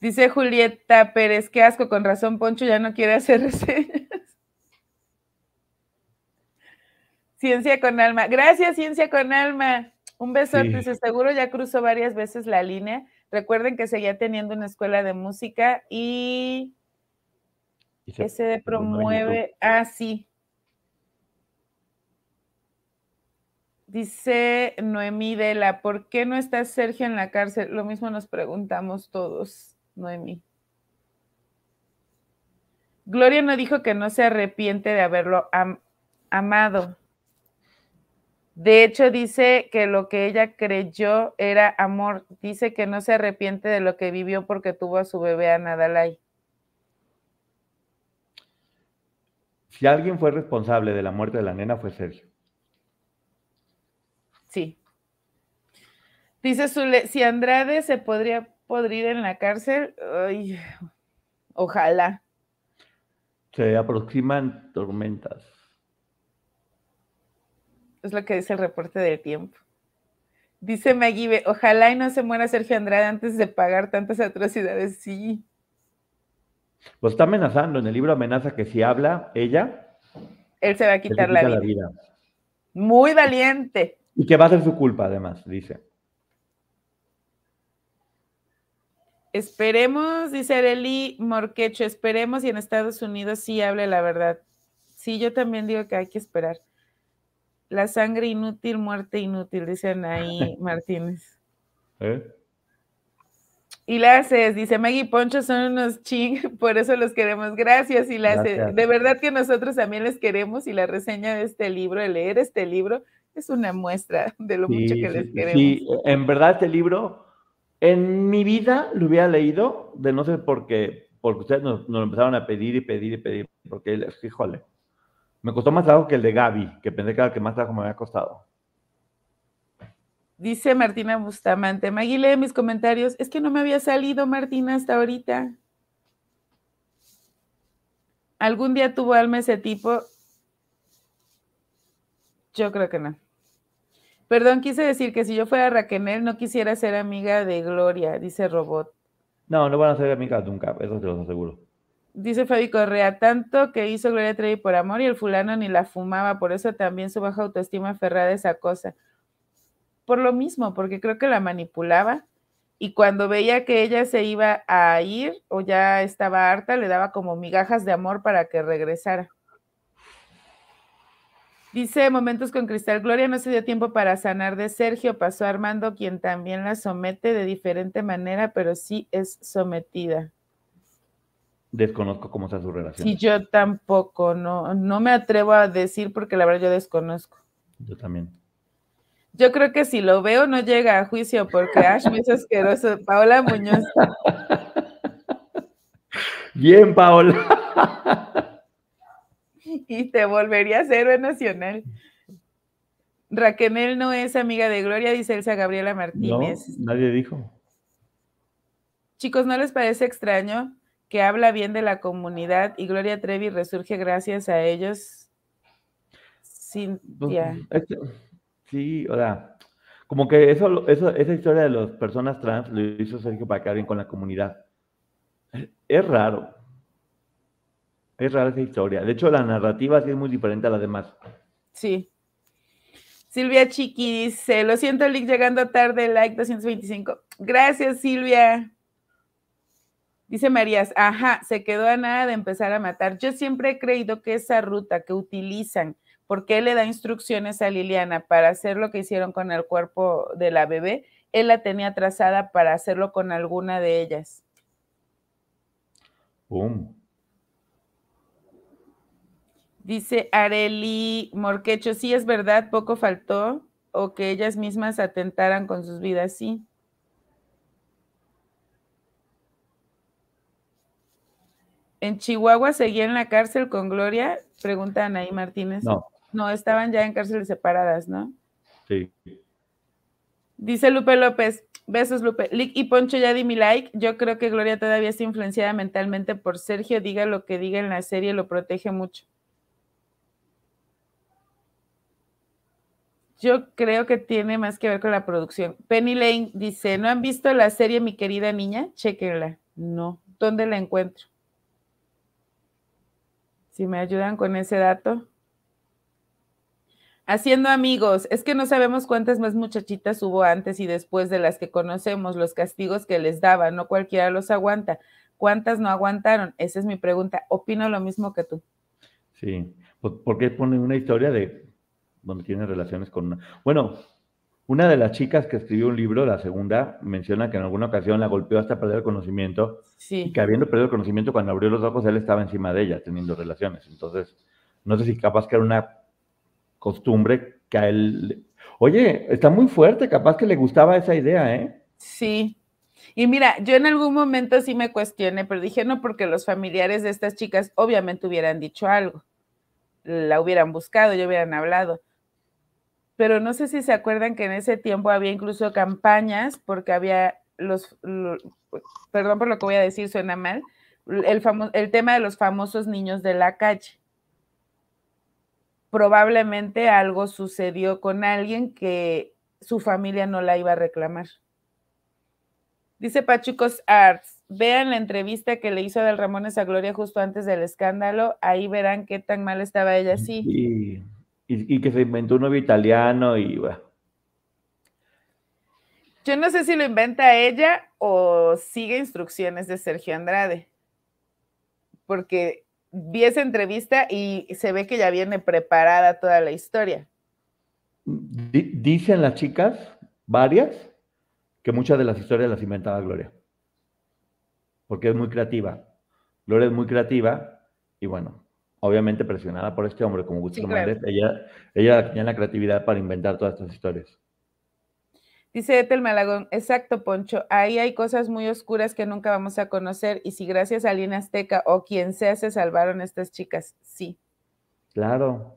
Dice Julieta Pérez, qué asco, con razón Poncho ya no quiere hacerse... Ciencia con alma. Gracias, Ciencia con alma. Un beso antes. Seguro ya cruzó varias veces la línea. Recuerden que seguía teniendo una escuela de música y, que se, promueve. Ah, sí. Dice Noemí Dela, ¿por qué no está Sergio en la cárcel? Lo mismo nos preguntamos todos, Noemí. Gloria no dijo que no se arrepiente de haberlo amado. De hecho, dice que lo que ella creyó era amor. Dice que no se arrepiente de lo que vivió porque tuvo a su bebé a Nadalai. Si alguien fue responsable de la muerte de la nena fue Sergio. Sí. Dice Zule, si Andrade se podría podrir en la cárcel, ojalá. Se aproximan tormentas. Es lo que dice el reporte del tiempo. Dice Maggie, ojalá y no se muera Sergio Andrade antes de pagar tantas atrocidades. Sí. Lo está amenazando. En el libro amenaza que si habla ella, él se va a quitar la vida. Muy valiente. Y que va a ser su culpa, además, dice. Esperemos, dice Areli Morquecho, esperemos y en Estados Unidos sí hable la verdad. Sí, yo también digo que hay que esperar. La sangre inútil, muerte inútil, dicen ahí Martínez. ¿Eh? Y la haces, dice Maggie Poncho, son unos ching, por eso los queremos. Gracias, y la haces. De verdad que nosotros también les queremos y la reseña de este libro, de leer este libro, es una muestra de lo mucho que les queremos. Sí, en verdad este libro, en mi vida lo hubiera leído, de no sé por qué, porque ustedes nos, nos empezaron a pedir y pedir y pedir, porque, híjole, me costó más trabajo que el de Gaby, que pensé que era el que más trabajo me había costado. Dice Martina Bustamante, Magui, lee mis comentarios. Es que no me había salido, Martina, hasta ahorita. ¿Algún día tuvo alma ese tipo? Yo creo que no. Perdón, quise decir que si yo fuera Raquenel no quisiera ser amiga de Gloria, dice Robot. No, no van a ser amigas nunca, eso te lo aseguro. Dice Fabi Correa, tanto que hizo Gloria Trevi por amor y el fulano ni la fumaba, por eso también su baja autoestima aferrada esa cosa. Por lo mismo, porque creo que la manipulaba y cuando veía que ella se iba a ir o ya estaba harta, le daba como migajas de amor para que regresara. Dice Momentos con Cristal Gloria, no se dio tiempo para sanar de Sergio, pasó Armando, quien también la somete de diferente manera, pero sí es sometida desconozco cómo está su relación. Y yo tampoco, no, no me atrevo a decir porque la verdad yo desconozco. Yo también. Yo creo que si lo veo no llega a juicio porque Ash es asqueroso. Paola Muñoz. Bien, Paola. y te volvería a héroe nacional. Raquel no es amiga de Gloria, dice Elsa Gabriela Martínez. nadie dijo. Chicos, ¿no les parece extraño? que habla bien de la comunidad y Gloria Trevi resurge gracias a ellos. Pues, Cintia. Sí, o sea, como que eso, eso, esa historia de las personas trans lo hizo Sergio para que bien con la comunidad. Es raro. Es rara esa historia. De hecho, la narrativa sí es muy diferente a la demás. Sí. Silvia Chiqui dice, lo siento, link llegando tarde, like 225. Gracias, Silvia. Dice Marías, ajá, se quedó a nada de empezar a matar. Yo siempre he creído que esa ruta que utilizan, porque él le da instrucciones a Liliana para hacer lo que hicieron con el cuerpo de la bebé, él la tenía trazada para hacerlo con alguna de ellas. Dice Areli Morquecho, sí es verdad, poco faltó o que ellas mismas atentaran con sus vidas, sí. ¿En Chihuahua seguía en la cárcel con Gloria? Pregunta Anaí Martínez. No. estaban ya en cárceles separadas, ¿no? Sí. Dice Lupe López, besos Lupe. y Poncho ya di mi like. Yo creo que Gloria todavía está influenciada mentalmente por Sergio. Diga lo que diga en la serie, lo protege mucho. Yo creo que tiene más que ver con la producción. Penny Lane dice, ¿no han visto la serie Mi querida niña? Chequenla. No. ¿Dónde la encuentro? Si me ayudan con ese dato. Haciendo amigos, es que no sabemos cuántas más muchachitas hubo antes y después de las que conocemos, los castigos que les daban, no cualquiera los aguanta. ¿Cuántas no aguantaron? Esa es mi pregunta. Opino lo mismo que tú. Sí, porque pone una historia de donde tiene relaciones con Bueno, una de las chicas que escribió un libro, la segunda, menciona que en alguna ocasión la golpeó hasta perder el conocimiento sí. y que habiendo perdido el conocimiento, cuando abrió los ojos, él estaba encima de ella teniendo relaciones. Entonces, no sé si capaz que era una costumbre que a él... Oye, está muy fuerte, capaz que le gustaba esa idea, ¿eh? Sí. Y mira, yo en algún momento sí me cuestioné, pero dije no, porque los familiares de estas chicas obviamente hubieran dicho algo, la hubieran buscado y hubieran hablado pero no sé si se acuerdan que en ese tiempo había incluso campañas porque había los, perdón por lo que voy a decir, suena mal, el, el tema de los famosos niños de la calle. Probablemente algo sucedió con alguien que su familia no la iba a reclamar. Dice Pachucos Arts, vean la entrevista que le hizo Del Ramones a Gloria justo antes del escándalo, ahí verán qué tan mal estaba ella, así sí y, que se inventó un nuevo italiano y bueno. Yo no sé si lo inventa ella o sigue instrucciones de Sergio Andrade, porque vi esa entrevista y se ve que ya viene preparada toda la historia. Dicen las chicas, varias, que muchas de las historias las inventaba Gloria, porque es muy creativa. Gloria es muy creativa y bueno, obviamente presionada por este hombre como Gustavo ella, ella tenía la creatividad para inventar todas estas historias. Dice Ethel Malagón, exacto, Poncho, ahí hay cosas muy oscuras que nunca vamos a conocer y si gracias a Lina Azteca o quien sea se salvaron estas chicas, sí. Claro.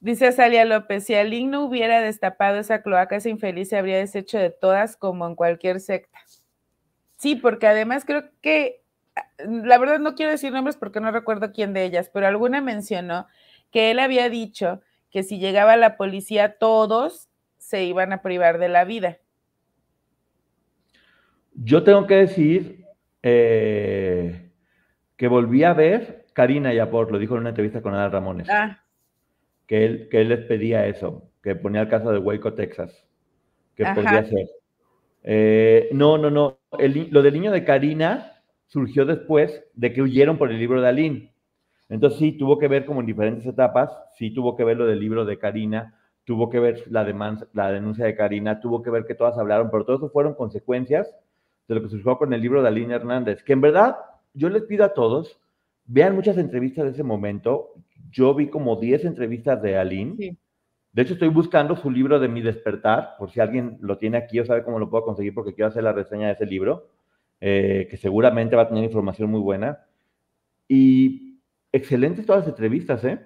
Dice Salia López, si Alín no hubiera destapado esa cloaca, esa infeliz se habría deshecho de todas como en cualquier secta. Sí, porque además creo que la verdad no quiero decir nombres porque no recuerdo quién de ellas, pero alguna mencionó que él había dicho que si llegaba la policía todos se iban a privar de la vida. Yo tengo que decir eh, que volví a ver Karina Yapor, lo dijo en una entrevista con Ana Ramones, ah. que, él, que les pedía eso, que ponía el caso de Hueco, Texas, que podía ser. Eh, no, no, no, lo del niño de Karina surgió después de que huyeron por el libro de Aline. Entonces sí, tuvo que ver como en diferentes etapas, sí tuvo que ver lo del libro de Karina, tuvo que ver la, la denuncia de Karina, tuvo que ver que todas hablaron, pero todo eso fueron consecuencias de lo que surgió con el libro de Aline Hernández, que en verdad yo les pido a todos, vean muchas entrevistas de ese momento, yo vi como 10 entrevistas de Aline, de hecho estoy buscando su libro de Mi despertar, por si alguien lo tiene aquí o sabe cómo lo puedo conseguir porque quiero hacer la reseña de ese libro, eh, que seguramente va a tener información muy buena. Y excelentes todas las entrevistas, ¿eh?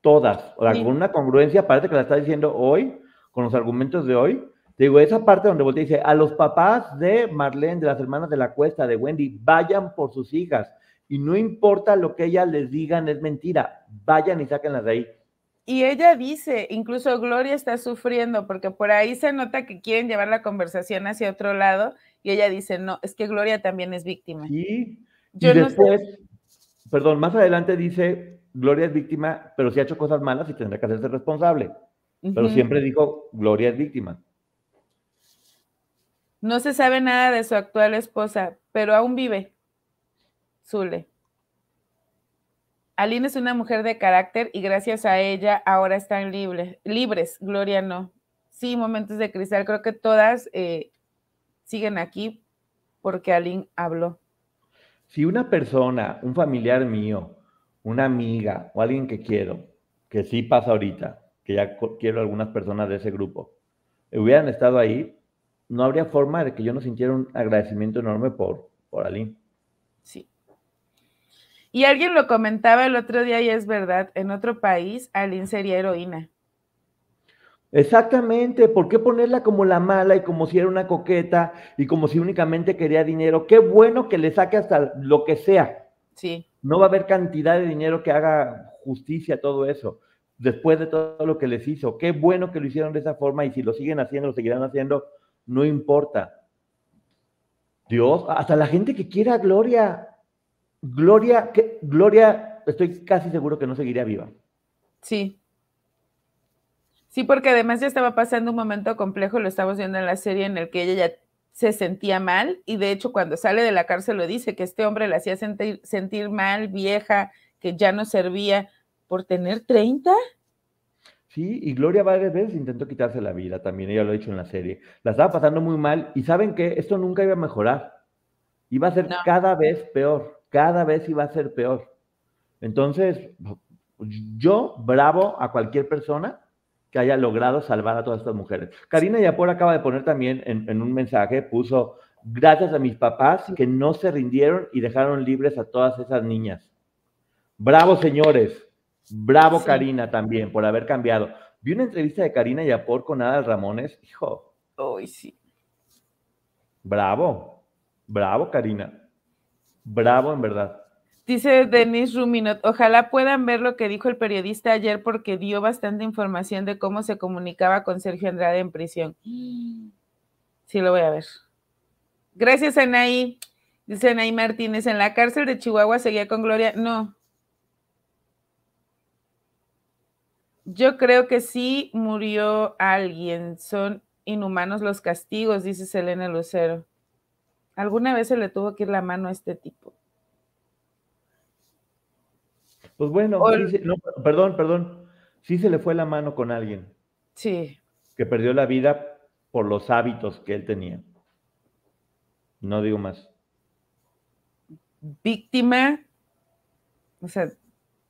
Todas. O sea, con una congruencia, parece que la está diciendo hoy, con los argumentos de hoy. Te digo, esa parte donde voltea dice, a los papás de Marlene, de las hermanas de la cuesta, de Wendy, vayan por sus hijas. Y no importa lo que ellas les digan, es mentira. Vayan y sáquenlas de ahí. Y ella dice, incluso Gloria está sufriendo, porque por ahí se nota que quieren llevar la conversación hacia otro lado y ella dice, no, es que Gloria también es víctima. Y, después, perdón, más adelante dice, Gloria es víctima, pero si ha hecho cosas malas y tendrá que hacerse responsable. Pero siempre dijo, Gloria es víctima. No se sabe nada de su actual esposa, pero aún vive. Zule. Aline es una mujer de carácter y gracias a ella ahora están libres. libres. Gloria no. Sí, momentos de cristal. Creo que todas eh, siguen aquí porque alguien habló. Si una persona, un familiar mío, una amiga o alguien que quiero, que sí pasa ahorita, que ya quiero algunas personas de ese grupo, hubieran estado ahí, no habría forma de que yo no sintiera un agradecimiento enorme por, por Sí. Y alguien lo comentaba el otro día y es verdad, en otro país Aline sería heroína. Exactamente, ¿por qué ponerla como la mala y como si era una coqueta y como si únicamente quería dinero? Qué bueno que le saque hasta lo que sea. Sí. No va a haber cantidad de dinero que haga justicia a todo eso, después de todo lo que les hizo. Qué bueno que lo hicieron de esa forma y si lo siguen haciendo, lo seguirán haciendo, no importa. Dios, hasta la gente que quiera gloria, gloria, que, gloria, estoy casi seguro que no seguiría viva. Sí, Sí, porque además ya estaba pasando un momento complejo, lo estamos viendo en la serie en el que ella ya se sentía mal y de hecho cuando sale de la cárcel lo dice, que este hombre la hacía sentir, mal, vieja, que ya no servía por tener 30. Sí, y Gloria varias veces intentó quitarse la vida también, ella lo ha dicho en la serie. La estaba pasando muy mal y saben que esto nunca iba a mejorar, iba a ser cada vez peor, cada vez iba a ser peor. Entonces, yo bravo a cualquier persona que haya logrado salvar a todas estas mujeres. Karina Yapor acaba de poner también en, un mensaje, puso, gracias a mis papás que no se rindieron y dejaron libres a todas esas niñas. Bravo, señores. Bravo, Karina, también, por haber cambiado. Vi una entrevista de Karina Yapor con Adal Ramones. Hijo. Hoy sí. Bravo. Bravo, Karina. Bravo, en verdad. Dice Denis Ruminot, ojalá puedan ver lo que dijo el periodista ayer porque dio bastante información de cómo se comunicaba con Sergio Andrade en prisión. Sí, lo voy a ver. Gracias, Anaí. Dice Anaí Martínez, en la cárcel de Chihuahua seguía con Gloria. No. Yo creo que sí murió alguien. Son inhumanos los castigos, dice Selena Lucero. Alguna vez se le tuvo que ir la mano a este tipo. Pues bueno, perdón, perdón. Sí se le fue la mano con alguien. Sí. Que perdió la vida por los hábitos que él tenía. No digo más. Víctima, o sea,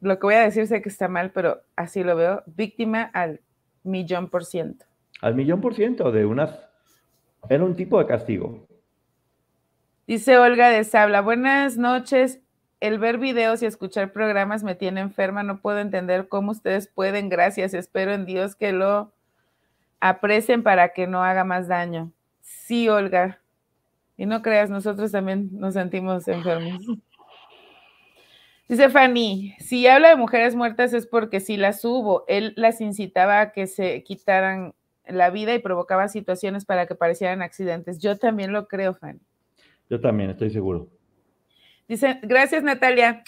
lo que voy a decir sé que está mal, pero así lo veo, víctima al millón por ciento. Al millón por ciento de unas, era un tipo de castigo. Dice Olga de Sabla, buenas noches, el ver videos y escuchar programas me tiene enferma, no puedo entender cómo ustedes pueden, gracias, espero en Dios que lo aprecen para que no haga más daño. Sí, Olga. Y no creas, nosotros también nos sentimos enfermos. Dice Fanny, si habla de mujeres muertas es porque si las hubo. Él las incitaba a que se quitaran la vida y provocaba situaciones para que parecieran accidentes. Yo también lo creo, Fanny. Yo también, estoy seguro. Dice, gracias Natalia.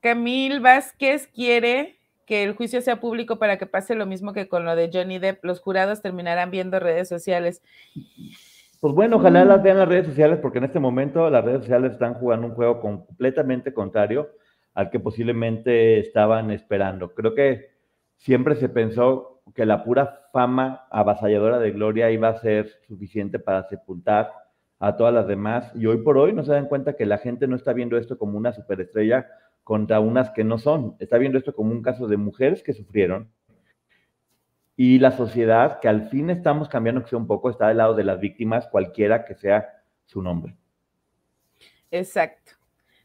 Camil Vázquez quiere que el juicio sea público para que pase lo mismo que con lo de Johnny Depp. Los jurados terminarán viendo redes sociales. Pues bueno, ojalá mm. las vean las redes sociales, porque en este momento las redes sociales están jugando un juego completamente contrario al que posiblemente estaban esperando. Creo que siempre se pensó que la pura fama avasalladora de Gloria iba a ser suficiente para sepultar a todas las demás. Y hoy por hoy no se dan cuenta que la gente no está viendo esto como una superestrella contra unas que no son. Está viendo esto como un caso de mujeres que sufrieron. Y la sociedad, que al fin estamos cambiando un poco, está del lado de las víctimas, cualquiera que sea su nombre. Exacto.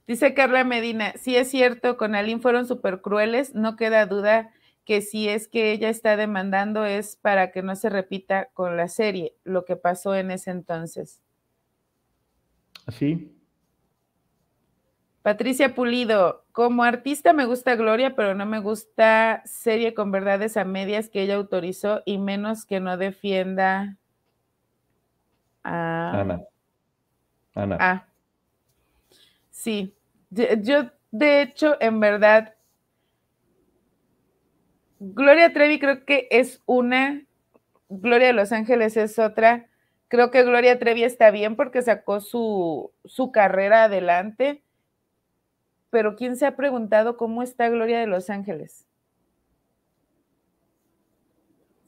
Dice Carla Medina, si sí es cierto, con Aline fueron súper crueles, no queda duda que si es que ella está demandando es para que no se repita con la serie lo que pasó en ese entonces. Sí. Patricia Pulido, como artista me gusta Gloria, pero no me gusta serie con verdades a medias que ella autorizó y menos que no defienda a Ana. Ana. Sí, yo de hecho, en verdad, Gloria Trevi creo que es una, Gloria de Los Ángeles es otra, Creo que Gloria Trevi está bien porque sacó su, carrera adelante, pero ¿quién se ha preguntado cómo está Gloria de Los Ángeles?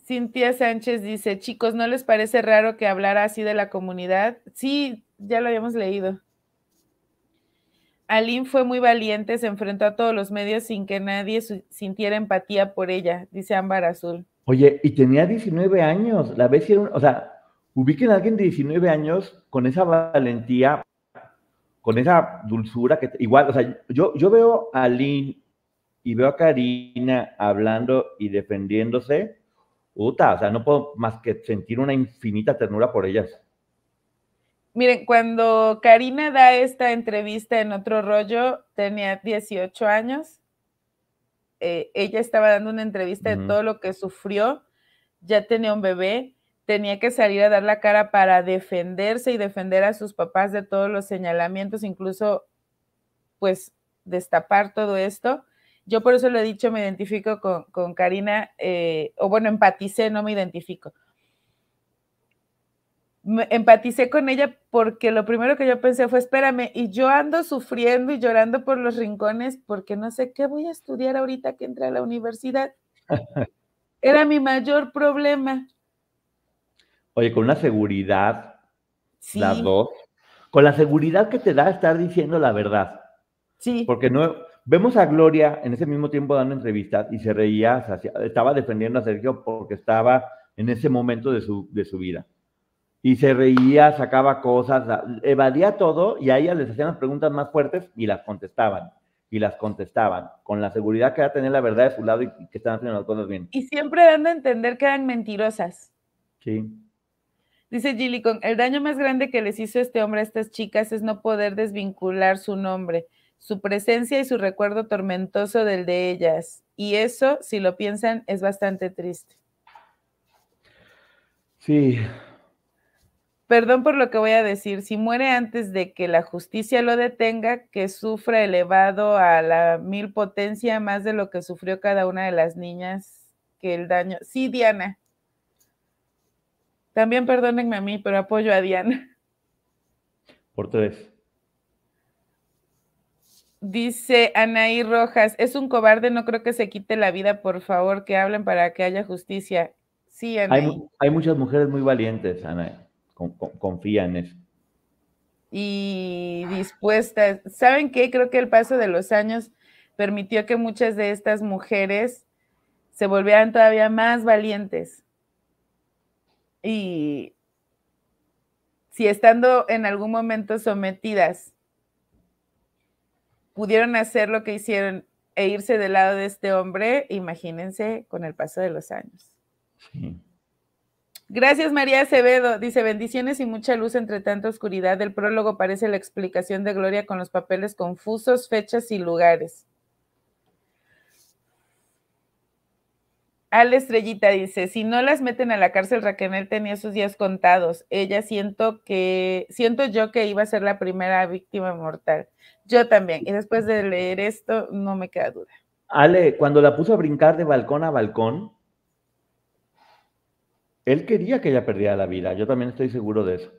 Cintia Sánchez dice, chicos, ¿no les parece raro que hablara así de la comunidad? Sí, ya lo habíamos leído. Aline fue muy valiente, se enfrentó a todos los medios sin que nadie sintiera empatía por ella, dice Ámbar Azul. Oye, y tenía 19 años, la vez era, un, o sea, ubiquen a alguien de 19 años con esa valentía, con esa dulzura que igual, o sea, yo, yo veo a Lynn y veo a Karina hablando y defendiéndose, puta, o sea, no puedo más que sentir una infinita ternura por ellas. Miren, cuando Karina da esta entrevista en otro rollo, tenía 18 años. Eh, ella estaba dando una entrevista de todo lo que sufrió. Ya tenía un bebé tenía que salir a dar la cara para defenderse y defender a sus papás de todos los señalamientos, incluso pues destapar todo esto. Yo por eso lo he dicho, me identifico con, Karina, eh, o bueno, empaticé, no me identifico. empaticé con ella porque lo primero que yo pensé fue, espérame, y yo ando sufriendo y llorando por los rincones porque no sé qué voy a estudiar ahorita que entre a la universidad. Era mi mayor problema. Oye, con la seguridad, las dos, con la seguridad que te da estar diciendo la verdad. Sí. Porque no, vemos a Gloria en ese mismo tiempo dando entrevistas y se reía, estaba defendiendo a Sergio porque estaba en ese momento de su, de su vida. Y se reía, sacaba cosas, evadía todo y a ella les hacían las preguntas más fuertes y las contestaban y las contestaban, con la seguridad que va a tener la verdad de su lado y que están haciendo las cosas bien. Y siempre dando a entender que eran mentirosas. Sí. Dice con el daño más grande que les hizo este hombre a estas chicas es no poder desvincular su nombre, su presencia y su recuerdo tormentoso del de ellas. Y eso, si lo piensan, es bastante triste. Sí. Perdón por lo que voy a decir, si muere antes de que la justicia lo detenga, que sufra elevado a la mil potencia más de lo que sufrió cada una de las niñas que el daño. Sí, Diana. También perdónenme a mí, pero apoyo a Diana. Por tres. Dice Anaí Rojas, es un cobarde, no creo que se quite la vida, por favor, que hablen para que haya justicia. Sí, Anaí. Hay, muchas mujeres muy valientes, Anaí, confían en eso. Y dispuestas. ¿Saben qué? Creo que el paso de los años permitió que muchas de estas mujeres se volvieran todavía más valientes. Y si estando en algún momento sometidas, pudieron hacer lo que hicieron e irse del lado de este hombre, imagínense con el paso de los años. Gracias María Acevedo, dice bendiciones y mucha luz entre tanta oscuridad. El prólogo parece la explicación de Gloria con los papeles confusos, fechas y lugares. Ale Estrellita dice, si no las meten a la cárcel, Raquel tenía sus días contados. Ella siento que, siento yo que iba a ser la primera víctima mortal. Yo también. Y después de leer esto, no me queda duda. Ale, cuando la puso a brincar de balcón a balcón, él quería que ella perdiera la vida. Yo también estoy seguro de eso.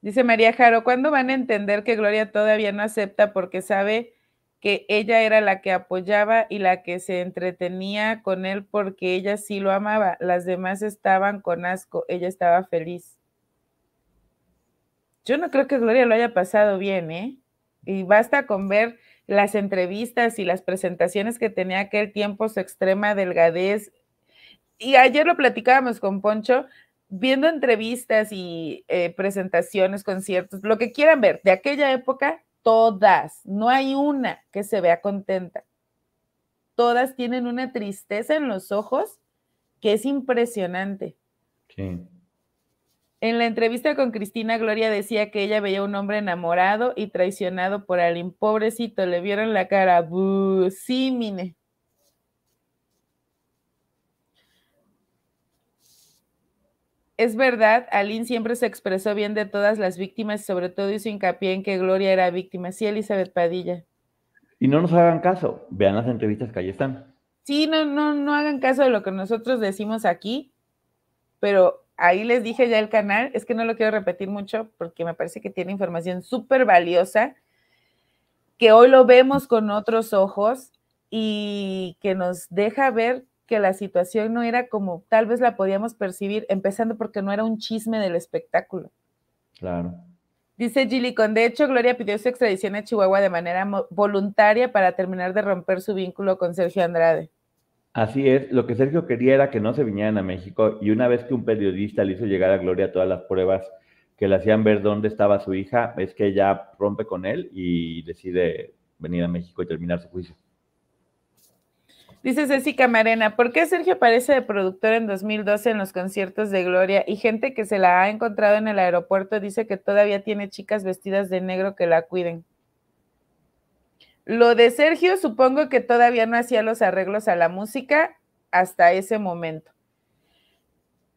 Dice María Jaro, ¿cuándo van a entender que Gloria todavía no acepta porque sabe que ella era la que apoyaba y la que se entretenía con él porque ella sí lo amaba. Las demás estaban con asco, ella estaba feliz. Yo no creo que Gloria lo haya pasado bien, ¿eh? Y basta con ver las entrevistas y las presentaciones que tenía aquel tiempo, su extrema delgadez. Y ayer lo platicábamos con Poncho, viendo entrevistas y eh, presentaciones, conciertos, lo que quieran ver de aquella época, todas, no hay una que se vea contenta. Todas tienen una tristeza en los ojos que es impresionante. En la entrevista con Cristina Gloria decía que ella veía a un hombre enamorado y traicionado por alguien. Pobrecito, le vieron la cara. sí, Es verdad, Aline siempre se expresó bien de todas las víctimas sobre todo hizo hincapié en que Gloria era víctima. Sí, Elizabeth Padilla. Y no nos hagan caso, vean las entrevistas que ahí están. Sí, no, no, no hagan caso de lo que nosotros decimos aquí, pero ahí les dije ya el canal, es que no lo quiero repetir mucho porque me parece que tiene información súper valiosa, que hoy lo vemos con otros ojos y que nos deja ver que la situación no era como tal vez la podíamos percibir, empezando porque no era un chisme del espectáculo. Claro. Dice Gilly con, de hecho, Gloria pidió su extradición a Chihuahua de manera voluntaria para terminar de romper su vínculo con Sergio Andrade. Así es, lo que Sergio quería era que no se vinieran a México y una vez que un periodista le hizo llegar a Gloria todas las pruebas que le hacían ver dónde estaba su hija, es que ella rompe con él y decide venir a México y terminar su juicio. Dice Ceci Camarena, ¿por qué Sergio aparece de productor en 2012 en los conciertos de Gloria y gente que se la ha encontrado en el aeropuerto dice que todavía tiene chicas vestidas de negro que la cuiden? Lo de Sergio supongo que todavía no hacía los arreglos a la música hasta ese momento.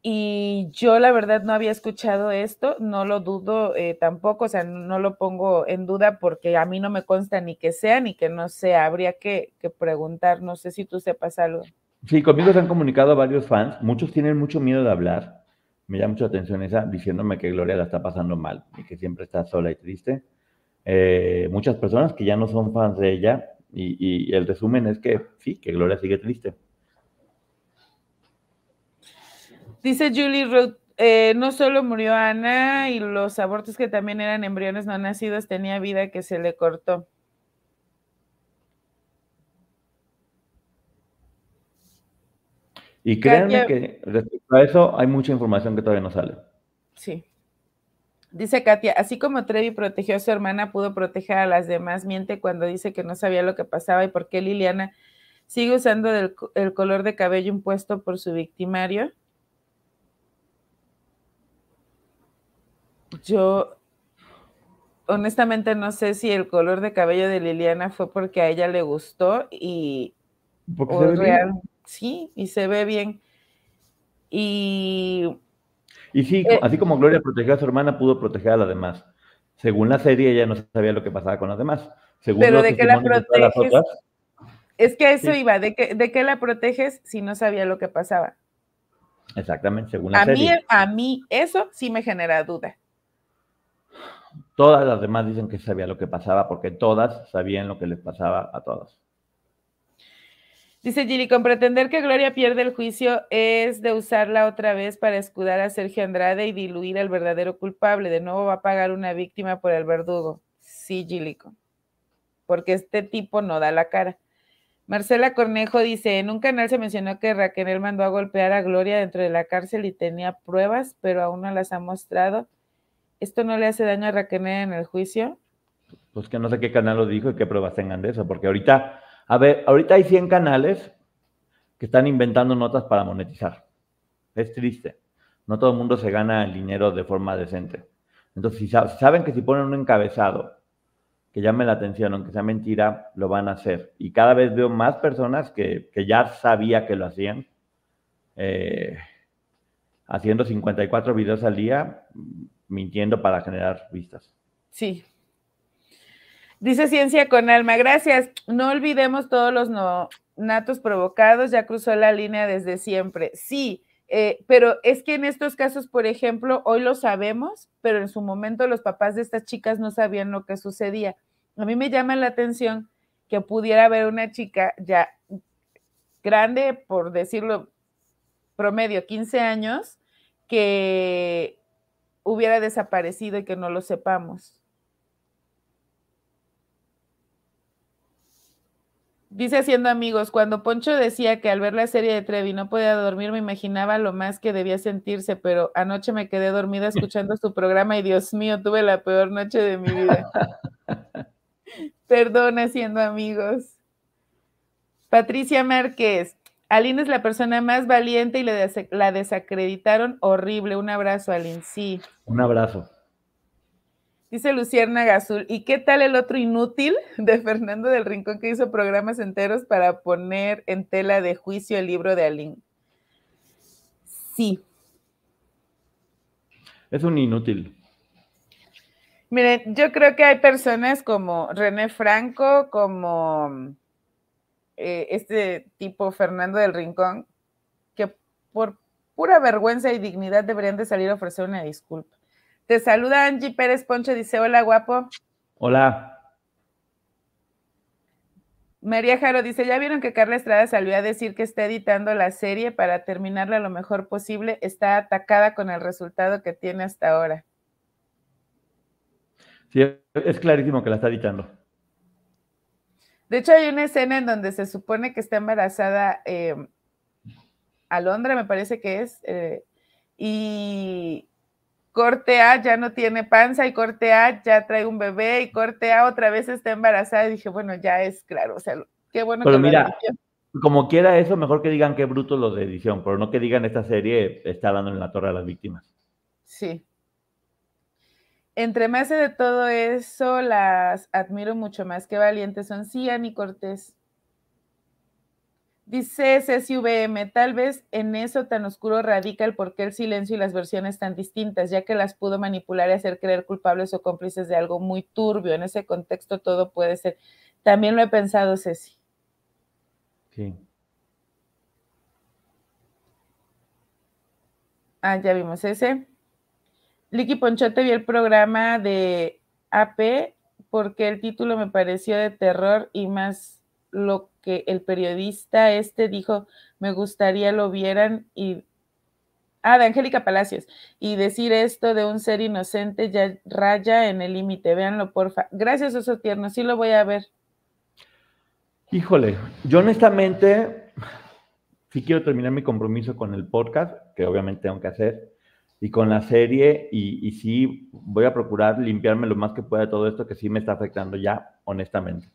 Y yo la verdad no había escuchado esto, no lo dudo eh, tampoco, o sea, no lo pongo en duda porque a mí no me consta ni que sea ni que no sea. Habría que, que preguntar, no sé si tú sepas algo. Sí, conmigo se han comunicado varios fans, muchos tienen mucho miedo de hablar. Me llama mucha atención esa, diciéndome que Gloria la está pasando mal y que siempre está sola y triste. Eh, muchas personas que ya no son fans de ella y el resumen es que sí, que Gloria sigue triste. Dice Julie Ruth, eh, no solo murió Ana y los abortos que también eran embriones no nacidos, tenía vida que se le cortó. Y créanme que respecto a eso hay mucha información que todavía no sale. Sí. Dice Katia, así como Trevi protegió a su hermana, pudo proteger a las demás. Miente cuando dice que no sabía lo que pasaba y por qué Liliana sigue usando el color de cabello impuesto por su victimario. Yo honestamente no sé si el color de cabello de Liliana fue porque a ella le gustó y se ve bien. sí, y se ve bien. Y, y sí, eh, así como Gloria protegió a su hermana, pudo proteger a la demás. Según la serie, ella no sabía lo que pasaba con las demás. Según pero de qué la proteges. es que eso iba, de qué la proteges si no sabía lo que pasaba. Exactamente, según la a serie. Mí, a mí eso sí me genera duda. Todas las demás dicen que sabía lo que pasaba porque todas sabían lo que les pasaba a todos. Dice Gilly con pretender que Gloria pierde el juicio es de usarla otra vez para escudar a Sergio Andrade y diluir al verdadero culpable. De nuevo va a pagar una víctima por el verdugo. Sí, Gilico. Porque este tipo no da la cara. Marcela Cornejo dice, en un canal se mencionó que Raquel mandó a golpear a Gloria dentro de la cárcel y tenía pruebas, pero aún no las ha mostrado. ¿Esto no le hace daño a Raquené en el juicio? Pues que no sé qué canal lo dijo y qué pruebas tengan de eso, porque ahorita, a ver, ahorita hay 100 canales que están inventando notas para monetizar. Es triste. No todo el mundo se gana el dinero de forma decente. Entonces, si saben que si ponen un encabezado que llame la atención, aunque sea mentira, lo van a hacer. Y cada vez veo más personas que, ya sabía que lo hacían. Eh, haciendo 54 videos al día, mintiendo para generar vistas. Sí. Dice Ciencia con Alma, gracias. No olvidemos todos los natos provocados, ya cruzó la línea desde siempre. Sí, eh, pero es que en estos casos, por ejemplo, hoy lo sabemos, pero en su momento los papás de estas chicas no sabían lo que sucedía. A mí me llama la atención que pudiera haber una chica ya grande, por decirlo, promedio 15 años, que hubiera desaparecido y que no lo sepamos. Dice haciendo amigos, cuando Poncho decía que al ver la serie de Trevi no podía dormir, me imaginaba lo más que debía sentirse, pero anoche me quedé dormida escuchando su programa y Dios mío, tuve la peor noche de mi vida. Perdona, haciendo amigos. Patricia Márquez, Aline es la persona más valiente y la, la desacreditaron horrible. Un abrazo, Aline. Sí. Un abrazo. Dice Lucierna Gazul, ¿y qué tal el otro inútil de Fernando del Rincón que hizo programas enteros para poner en tela de juicio el libro de Aline? Sí. Es un inútil. Miren, yo creo que hay personas como René Franco, como eh, este tipo Fernando del Rincón, que por pura vergüenza y dignidad deberían de salir a ofrecer una disculpa. Te saluda Angie Pérez Ponche, dice hola guapo. Hola. María Jaro dice, ya vieron que Carla Estrada salió a decir que está editando la serie para terminarla lo mejor posible. Está atacada con el resultado que tiene hasta ahora. Sí, es clarísimo que la está editando. De hecho, hay una escena en donde se supone que está embarazada a em, Alondra, me parece que es, eh, y corte A ya no tiene panza y corte A ya trae un bebé y corte A otra vez está embarazada. Y dije, bueno, ya es claro, o sea, qué bueno pero mira, como quiera eso, mejor que digan qué bruto lo de edición, pero no que digan esta serie está dando en la torre a las víctimas. Sí. Entre más de todo eso, las admiro mucho más. Qué valientes son. Sí, y Cortés. Dice VM, tal vez en eso tan oscuro radica el porqué el silencio y las versiones tan distintas, ya que las pudo manipular y hacer creer culpables o cómplices de algo muy turbio. En ese contexto todo puede ser. También lo he pensado, Ceci. Sí. Ah, ya vimos ese. Licky Ponchote vi el programa de AP porque el título me pareció de terror y más lo que el periodista este dijo, me gustaría lo vieran y... Ah, de Angélica Palacios. Y decir esto de un ser inocente ya raya en el límite. Véanlo, porfa. Gracias, Oso Tierno. Sí lo voy a ver. Híjole, yo honestamente si quiero terminar mi compromiso con el podcast, que obviamente tengo que hacer y con la serie y, sí voy a procurar limpiarme lo más que pueda de todo esto que sí me está afectando ya, honestamente.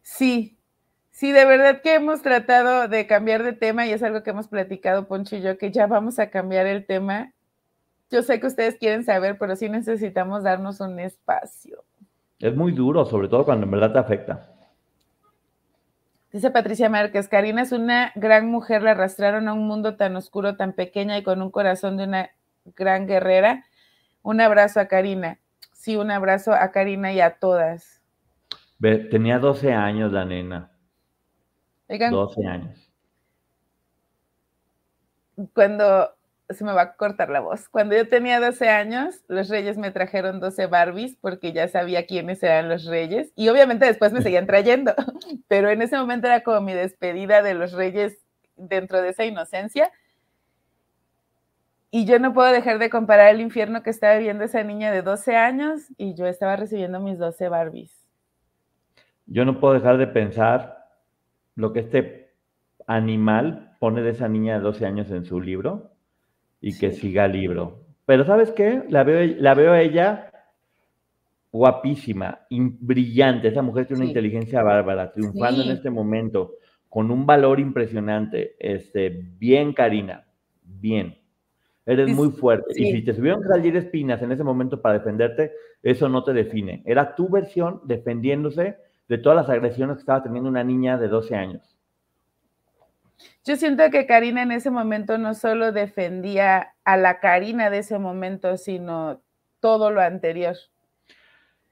Sí, sí, de verdad que hemos tratado de cambiar de tema y es algo que hemos platicado Poncho y yo, que ya vamos a cambiar el tema. Yo sé que ustedes quieren saber, pero sí necesitamos darnos un espacio. Es muy duro, sobre todo cuando en verdad te afecta. Dice Patricia Márquez, Karina es una gran mujer, la arrastraron a un mundo tan oscuro, tan pequeña y con un corazón de una gran guerrera. Un abrazo a Karina. Sí, un abrazo a Karina y a todas. Tenía 12 años la nena. 12 años. Cuando se me va a cortar la voz. Cuando yo tenía 12 años, los reyes me trajeron 12 Barbies porque ya sabía quiénes eran los reyes y obviamente después me seguían trayendo, pero en ese momento era como mi despedida de los reyes dentro de esa inocencia. Y yo no puedo dejar de comparar el infierno que estaba viviendo esa niña de 12 años y yo estaba recibiendo mis 12 Barbies. Yo no puedo dejar de pensar lo que este animal pone de esa niña de 12 años en su libro y que siga el libro. Pero ¿sabes qué? La veo, la veo ella guapísima, brillante. Esa mujer tiene una inteligencia bárbara, triunfando en este momento, con un valor impresionante. Este, bien, Karina, bien. Eres muy fuerte. Y si te subieron a salir espinas en ese momento para defenderte, eso no te define. Era tu versión defendiéndose de todas las agresiones que estaba teniendo una niña de 12 años. Yo siento que Karina en ese momento no solo defendía a la Karina de ese momento, sino todo lo anterior.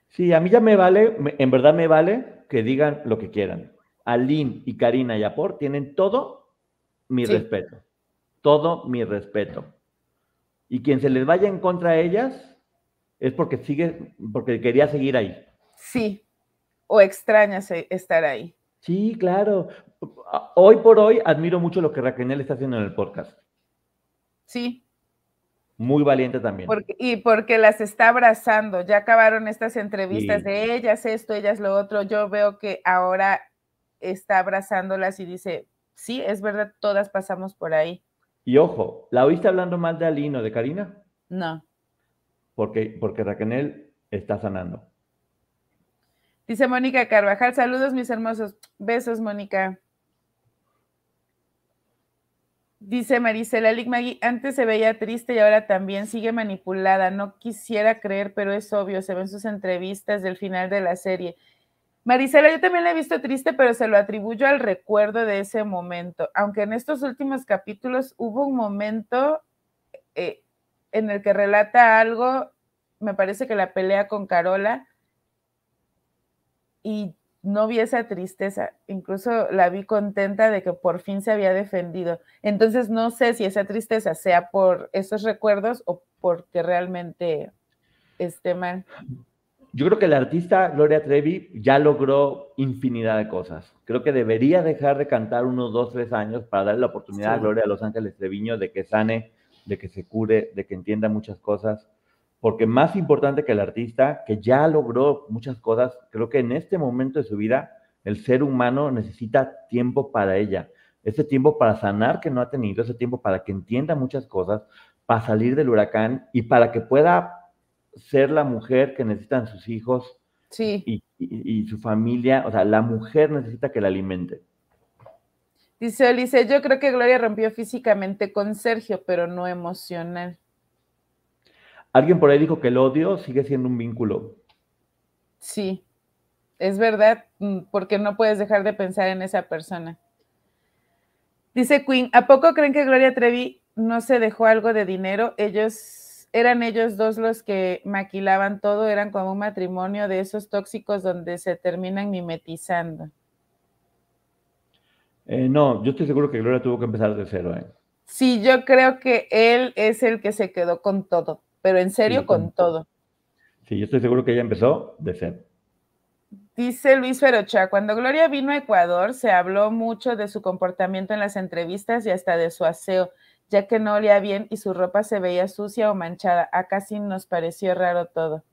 Sí, a mí ya me vale, en verdad me vale que digan lo que quieran. Aline y Karina Yapor tienen todo mi respeto. Todo mi respeto. Y quien se les vaya en contra a ellas es porque sigue, porque quería seguir ahí. Sí, o extraña estar ahí. Sí, claro, hoy por hoy admiro mucho lo que Raquel está haciendo en el podcast. Sí. Muy valiente también. y porque las está abrazando. Ya acabaron estas entrevistas de ellas, esto, ellas, lo otro. Yo veo que ahora está abrazándolas y dice, sí, es verdad, todas pasamos por ahí. Y ojo, ¿la oíste hablando mal de Alino, de Karina? No. Porque, porque Raquel está sanando. Dice Mónica Carvajal, saludos mis hermosos. Besos, Mónica. Dice Maricela Ligmagui, antes se veía triste y ahora también sigue manipulada. No quisiera creer, pero es obvio, se ven sus entrevistas del final de la serie. Marisela, yo también la he visto triste, pero se lo atribuyo al recuerdo de ese momento. Aunque en estos últimos capítulos hubo un momento eh, en el que relata algo, me parece que la pelea con Carola, y no vi esa tristeza, incluso la vi contenta de que por fin se había defendido. Entonces no sé si esa tristeza sea por esos recuerdos o porque realmente esté mal. Yo creo que la artista Gloria Trevi ya logró infinidad de cosas. Creo que debería dejar de cantar unos dos, tres años para darle la oportunidad a Gloria Los Ángeles Treviño de que sane, de que se cure, de que entienda muchas cosas porque más importante que el artista, que ya logró muchas cosas, creo que en este momento de su vida, el ser humano necesita tiempo para ella, ese tiempo para sanar que no ha tenido, ese tiempo para que entienda muchas cosas, para salir del huracán y para que pueda ser la mujer que necesitan sus hijos y, su familia, o sea, la mujer necesita que la alimente. Dice dice, yo creo que Gloria rompió físicamente con Sergio, pero no emocional. Alguien por ahí dijo que el odio sigue siendo un vínculo. Sí, es verdad, mm, porque no puedes dejar de pensar en esa persona. Dice Queen, ¿a poco creen que Gloria Trevi no se dejó algo de dinero? Ellos eran ellos dos los que maquilaban todo, eran como un matrimonio de esos tóxicos donde se terminan mimetizando. Eh, no, yo estoy seguro que Gloria tuvo que empezar de cero. ¿eh? Sí, yo creo que él es el que se quedó con todo pero en serio con todo. Sí, yo estoy seguro que ella empezó de ser Dice Luis Ferocha, cuando Gloria vino a Ecuador se habló mucho de su comportamiento en las entrevistas y hasta de su aseo, ya que no olía bien y su ropa se veía sucia o manchada. Acá sí nos pareció raro todo.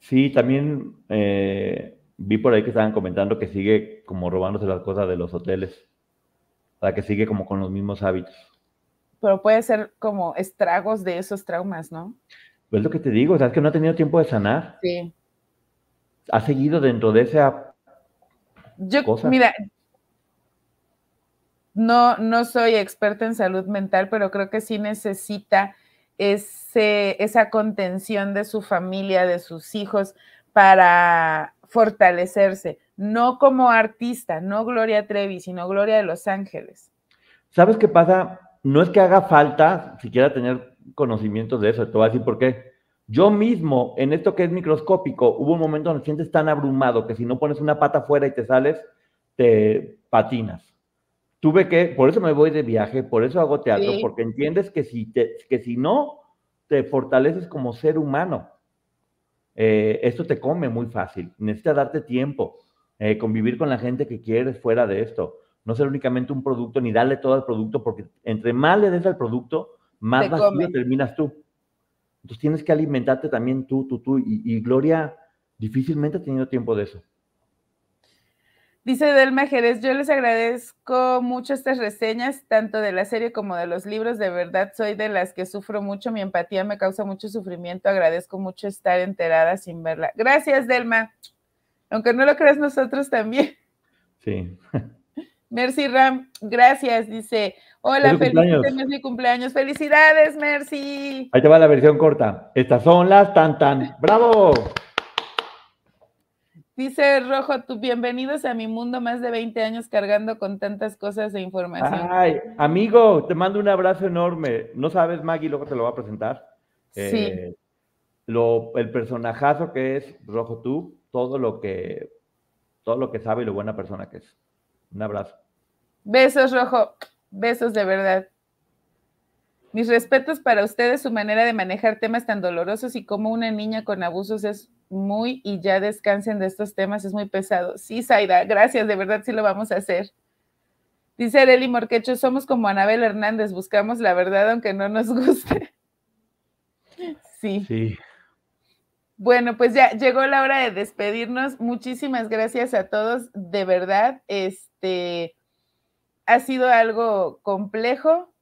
Sí, también eh, vi por ahí que estaban comentando que sigue como robándose las cosas de los hoteles, o sea, que sigue como con los mismos hábitos pero puede ser como estragos de esos traumas, ¿no? Pues lo que te digo, es que no ha tenido tiempo de sanar. Sí. Ha seguido dentro de esa. Yo, mira, no, no soy experta en salud mental, pero creo que sí necesita ese, esa contención de su familia, de sus hijos, para fortalecerse, no como artista, no Gloria Trevi, sino Gloria de Los Ángeles. ¿Sabes qué pasa? no es que haga falta siquiera tener conocimientos de eso, te así a por qué. Yo mismo, en esto que es microscópico, hubo un momento donde sientes tan abrumado que si no pones una pata fuera y te sales, te patinas. Tuve que, por eso me voy de viaje, por eso hago teatro, porque entiendes que si, que si no, te fortaleces como ser humano. Eh, esto te come muy fácil. Necesitas darte tiempo, eh, convivir con la gente que quieres fuera de esto no ser únicamente un producto ni darle todo al producto, porque entre más le des al producto, más vacío terminas tú. Entonces tienes que alimentarte también tú, tú, tú. Y, y Gloria difícilmente ha tenido tiempo de eso. Dice Delma Jerez, yo les agradezco mucho estas reseñas, tanto de la serie como de los libros. De verdad, soy de las que sufro mucho, mi empatía me causa mucho sufrimiento. Agradezco mucho estar enterada sin verla. Gracias, Delma. Aunque no lo creas nosotros también. Sí. Mercy Ram, gracias, dice. Hola, feliz este cumpleaños. Felicidades, Mercy. Ahí te va la versión corta. Estas son las tan tan. ¡Bravo! Dice Rojo, tú, bienvenidos a mi mundo, más de 20 años cargando con tantas cosas e información. Ay, amigo, te mando un abrazo enorme. No sabes, Maggie, luego te lo va a presentar. Sí. Eh, el personajazo que es Rojo tú, todo lo que, todo lo que sabe y lo buena persona que es. Un abrazo. Besos, Rojo. Besos de verdad. Mis respetos para ustedes, su manera de manejar temas tan dolorosos y cómo una niña con abusos es muy y ya descansen de estos temas, es muy pesado. Sí, Zaida, gracias, de verdad sí lo vamos a hacer. Dice Areli Morquecho, somos como Anabel Hernández, buscamos la verdad aunque no nos guste. Sí. Sí. Bueno, pues ya llegó la hora de despedirnos. Muchísimas gracias a todos. De verdad, este ha sido algo complejo,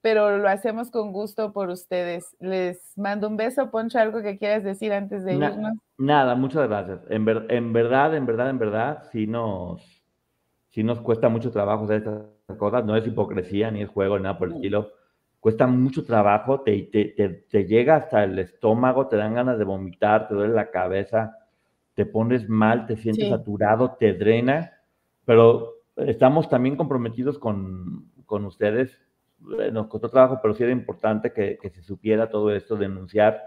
pero lo hacemos con gusto por ustedes. Les mando un beso, Poncho, algo que quieras decir antes de irnos. Nada, muchas gracias. En, en, verdad, en verdad, en verdad, si nos, nos cuesta mucho trabajo hacer estas cosas. No es hipocresía ni es juego, nada por el mm. estilo cuesta mucho trabajo, te, te, te, llega hasta el estómago, te dan ganas de vomitar, te duele la cabeza, te pones mal, te sientes saturado, te drena, pero estamos también comprometidos con, con ustedes. Nos costó trabajo, pero sí era importante que, que se supiera todo esto, denunciar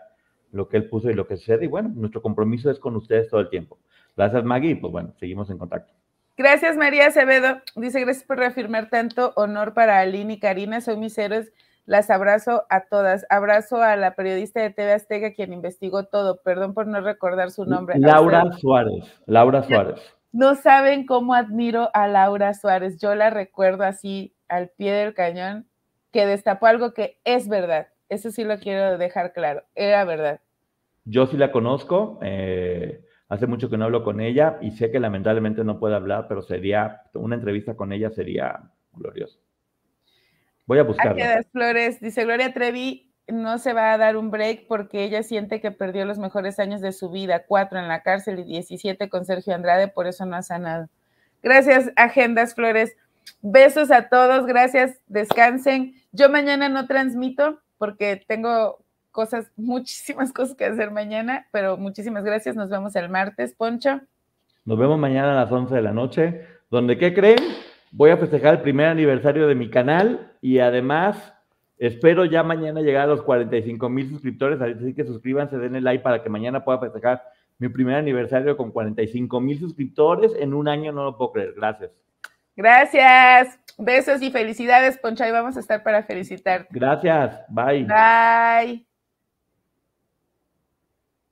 lo que él puso y lo que sucede. Y bueno, nuestro compromiso es con ustedes todo el tiempo. Gracias, Maggie. pues bueno, seguimos en contacto. Gracias, María Acevedo. Dice, gracias por reafirmar tanto honor para Aline y Karina. Son mis héroes las abrazo a todas. Abrazo a la periodista de TV Azteca quien investigó todo. Perdón por no recordar su nombre. Laura Suárez. Laura Suárez. No saben cómo admiro a Laura Suárez. Yo la recuerdo así al pie del cañón que destapó algo que es verdad. Eso sí lo quiero dejar claro. Era verdad. Yo sí la conozco. Eh, hace mucho que no hablo con ella y sé que lamentablemente no puede hablar, pero sería una entrevista con ella sería gloriosa. Voy a buscar. Agendas Flores dice Gloria Trevi no se va a dar un break porque ella siente que perdió los mejores años de su vida, cuatro en la cárcel y 17 con Sergio Andrade, por eso no ha sanado. Gracias, Agendas Flores. Besos a todos, gracias, descansen. Yo mañana no transmito porque tengo cosas, muchísimas cosas que hacer mañana, pero muchísimas gracias, nos vemos el martes, Poncho. Nos vemos mañana a las once de la noche, donde, ¿qué creen? voy a festejar el primer aniversario de mi canal y además espero ya mañana llegar a los 45 mil suscriptores, así que suscríbanse, denle like para que mañana pueda festejar mi primer aniversario con 45 mil suscriptores. En un año no lo puedo creer. Gracias. Gracias. Besos y felicidades, Ponchay. vamos a estar para felicitarte. Gracias. Bye. Bye.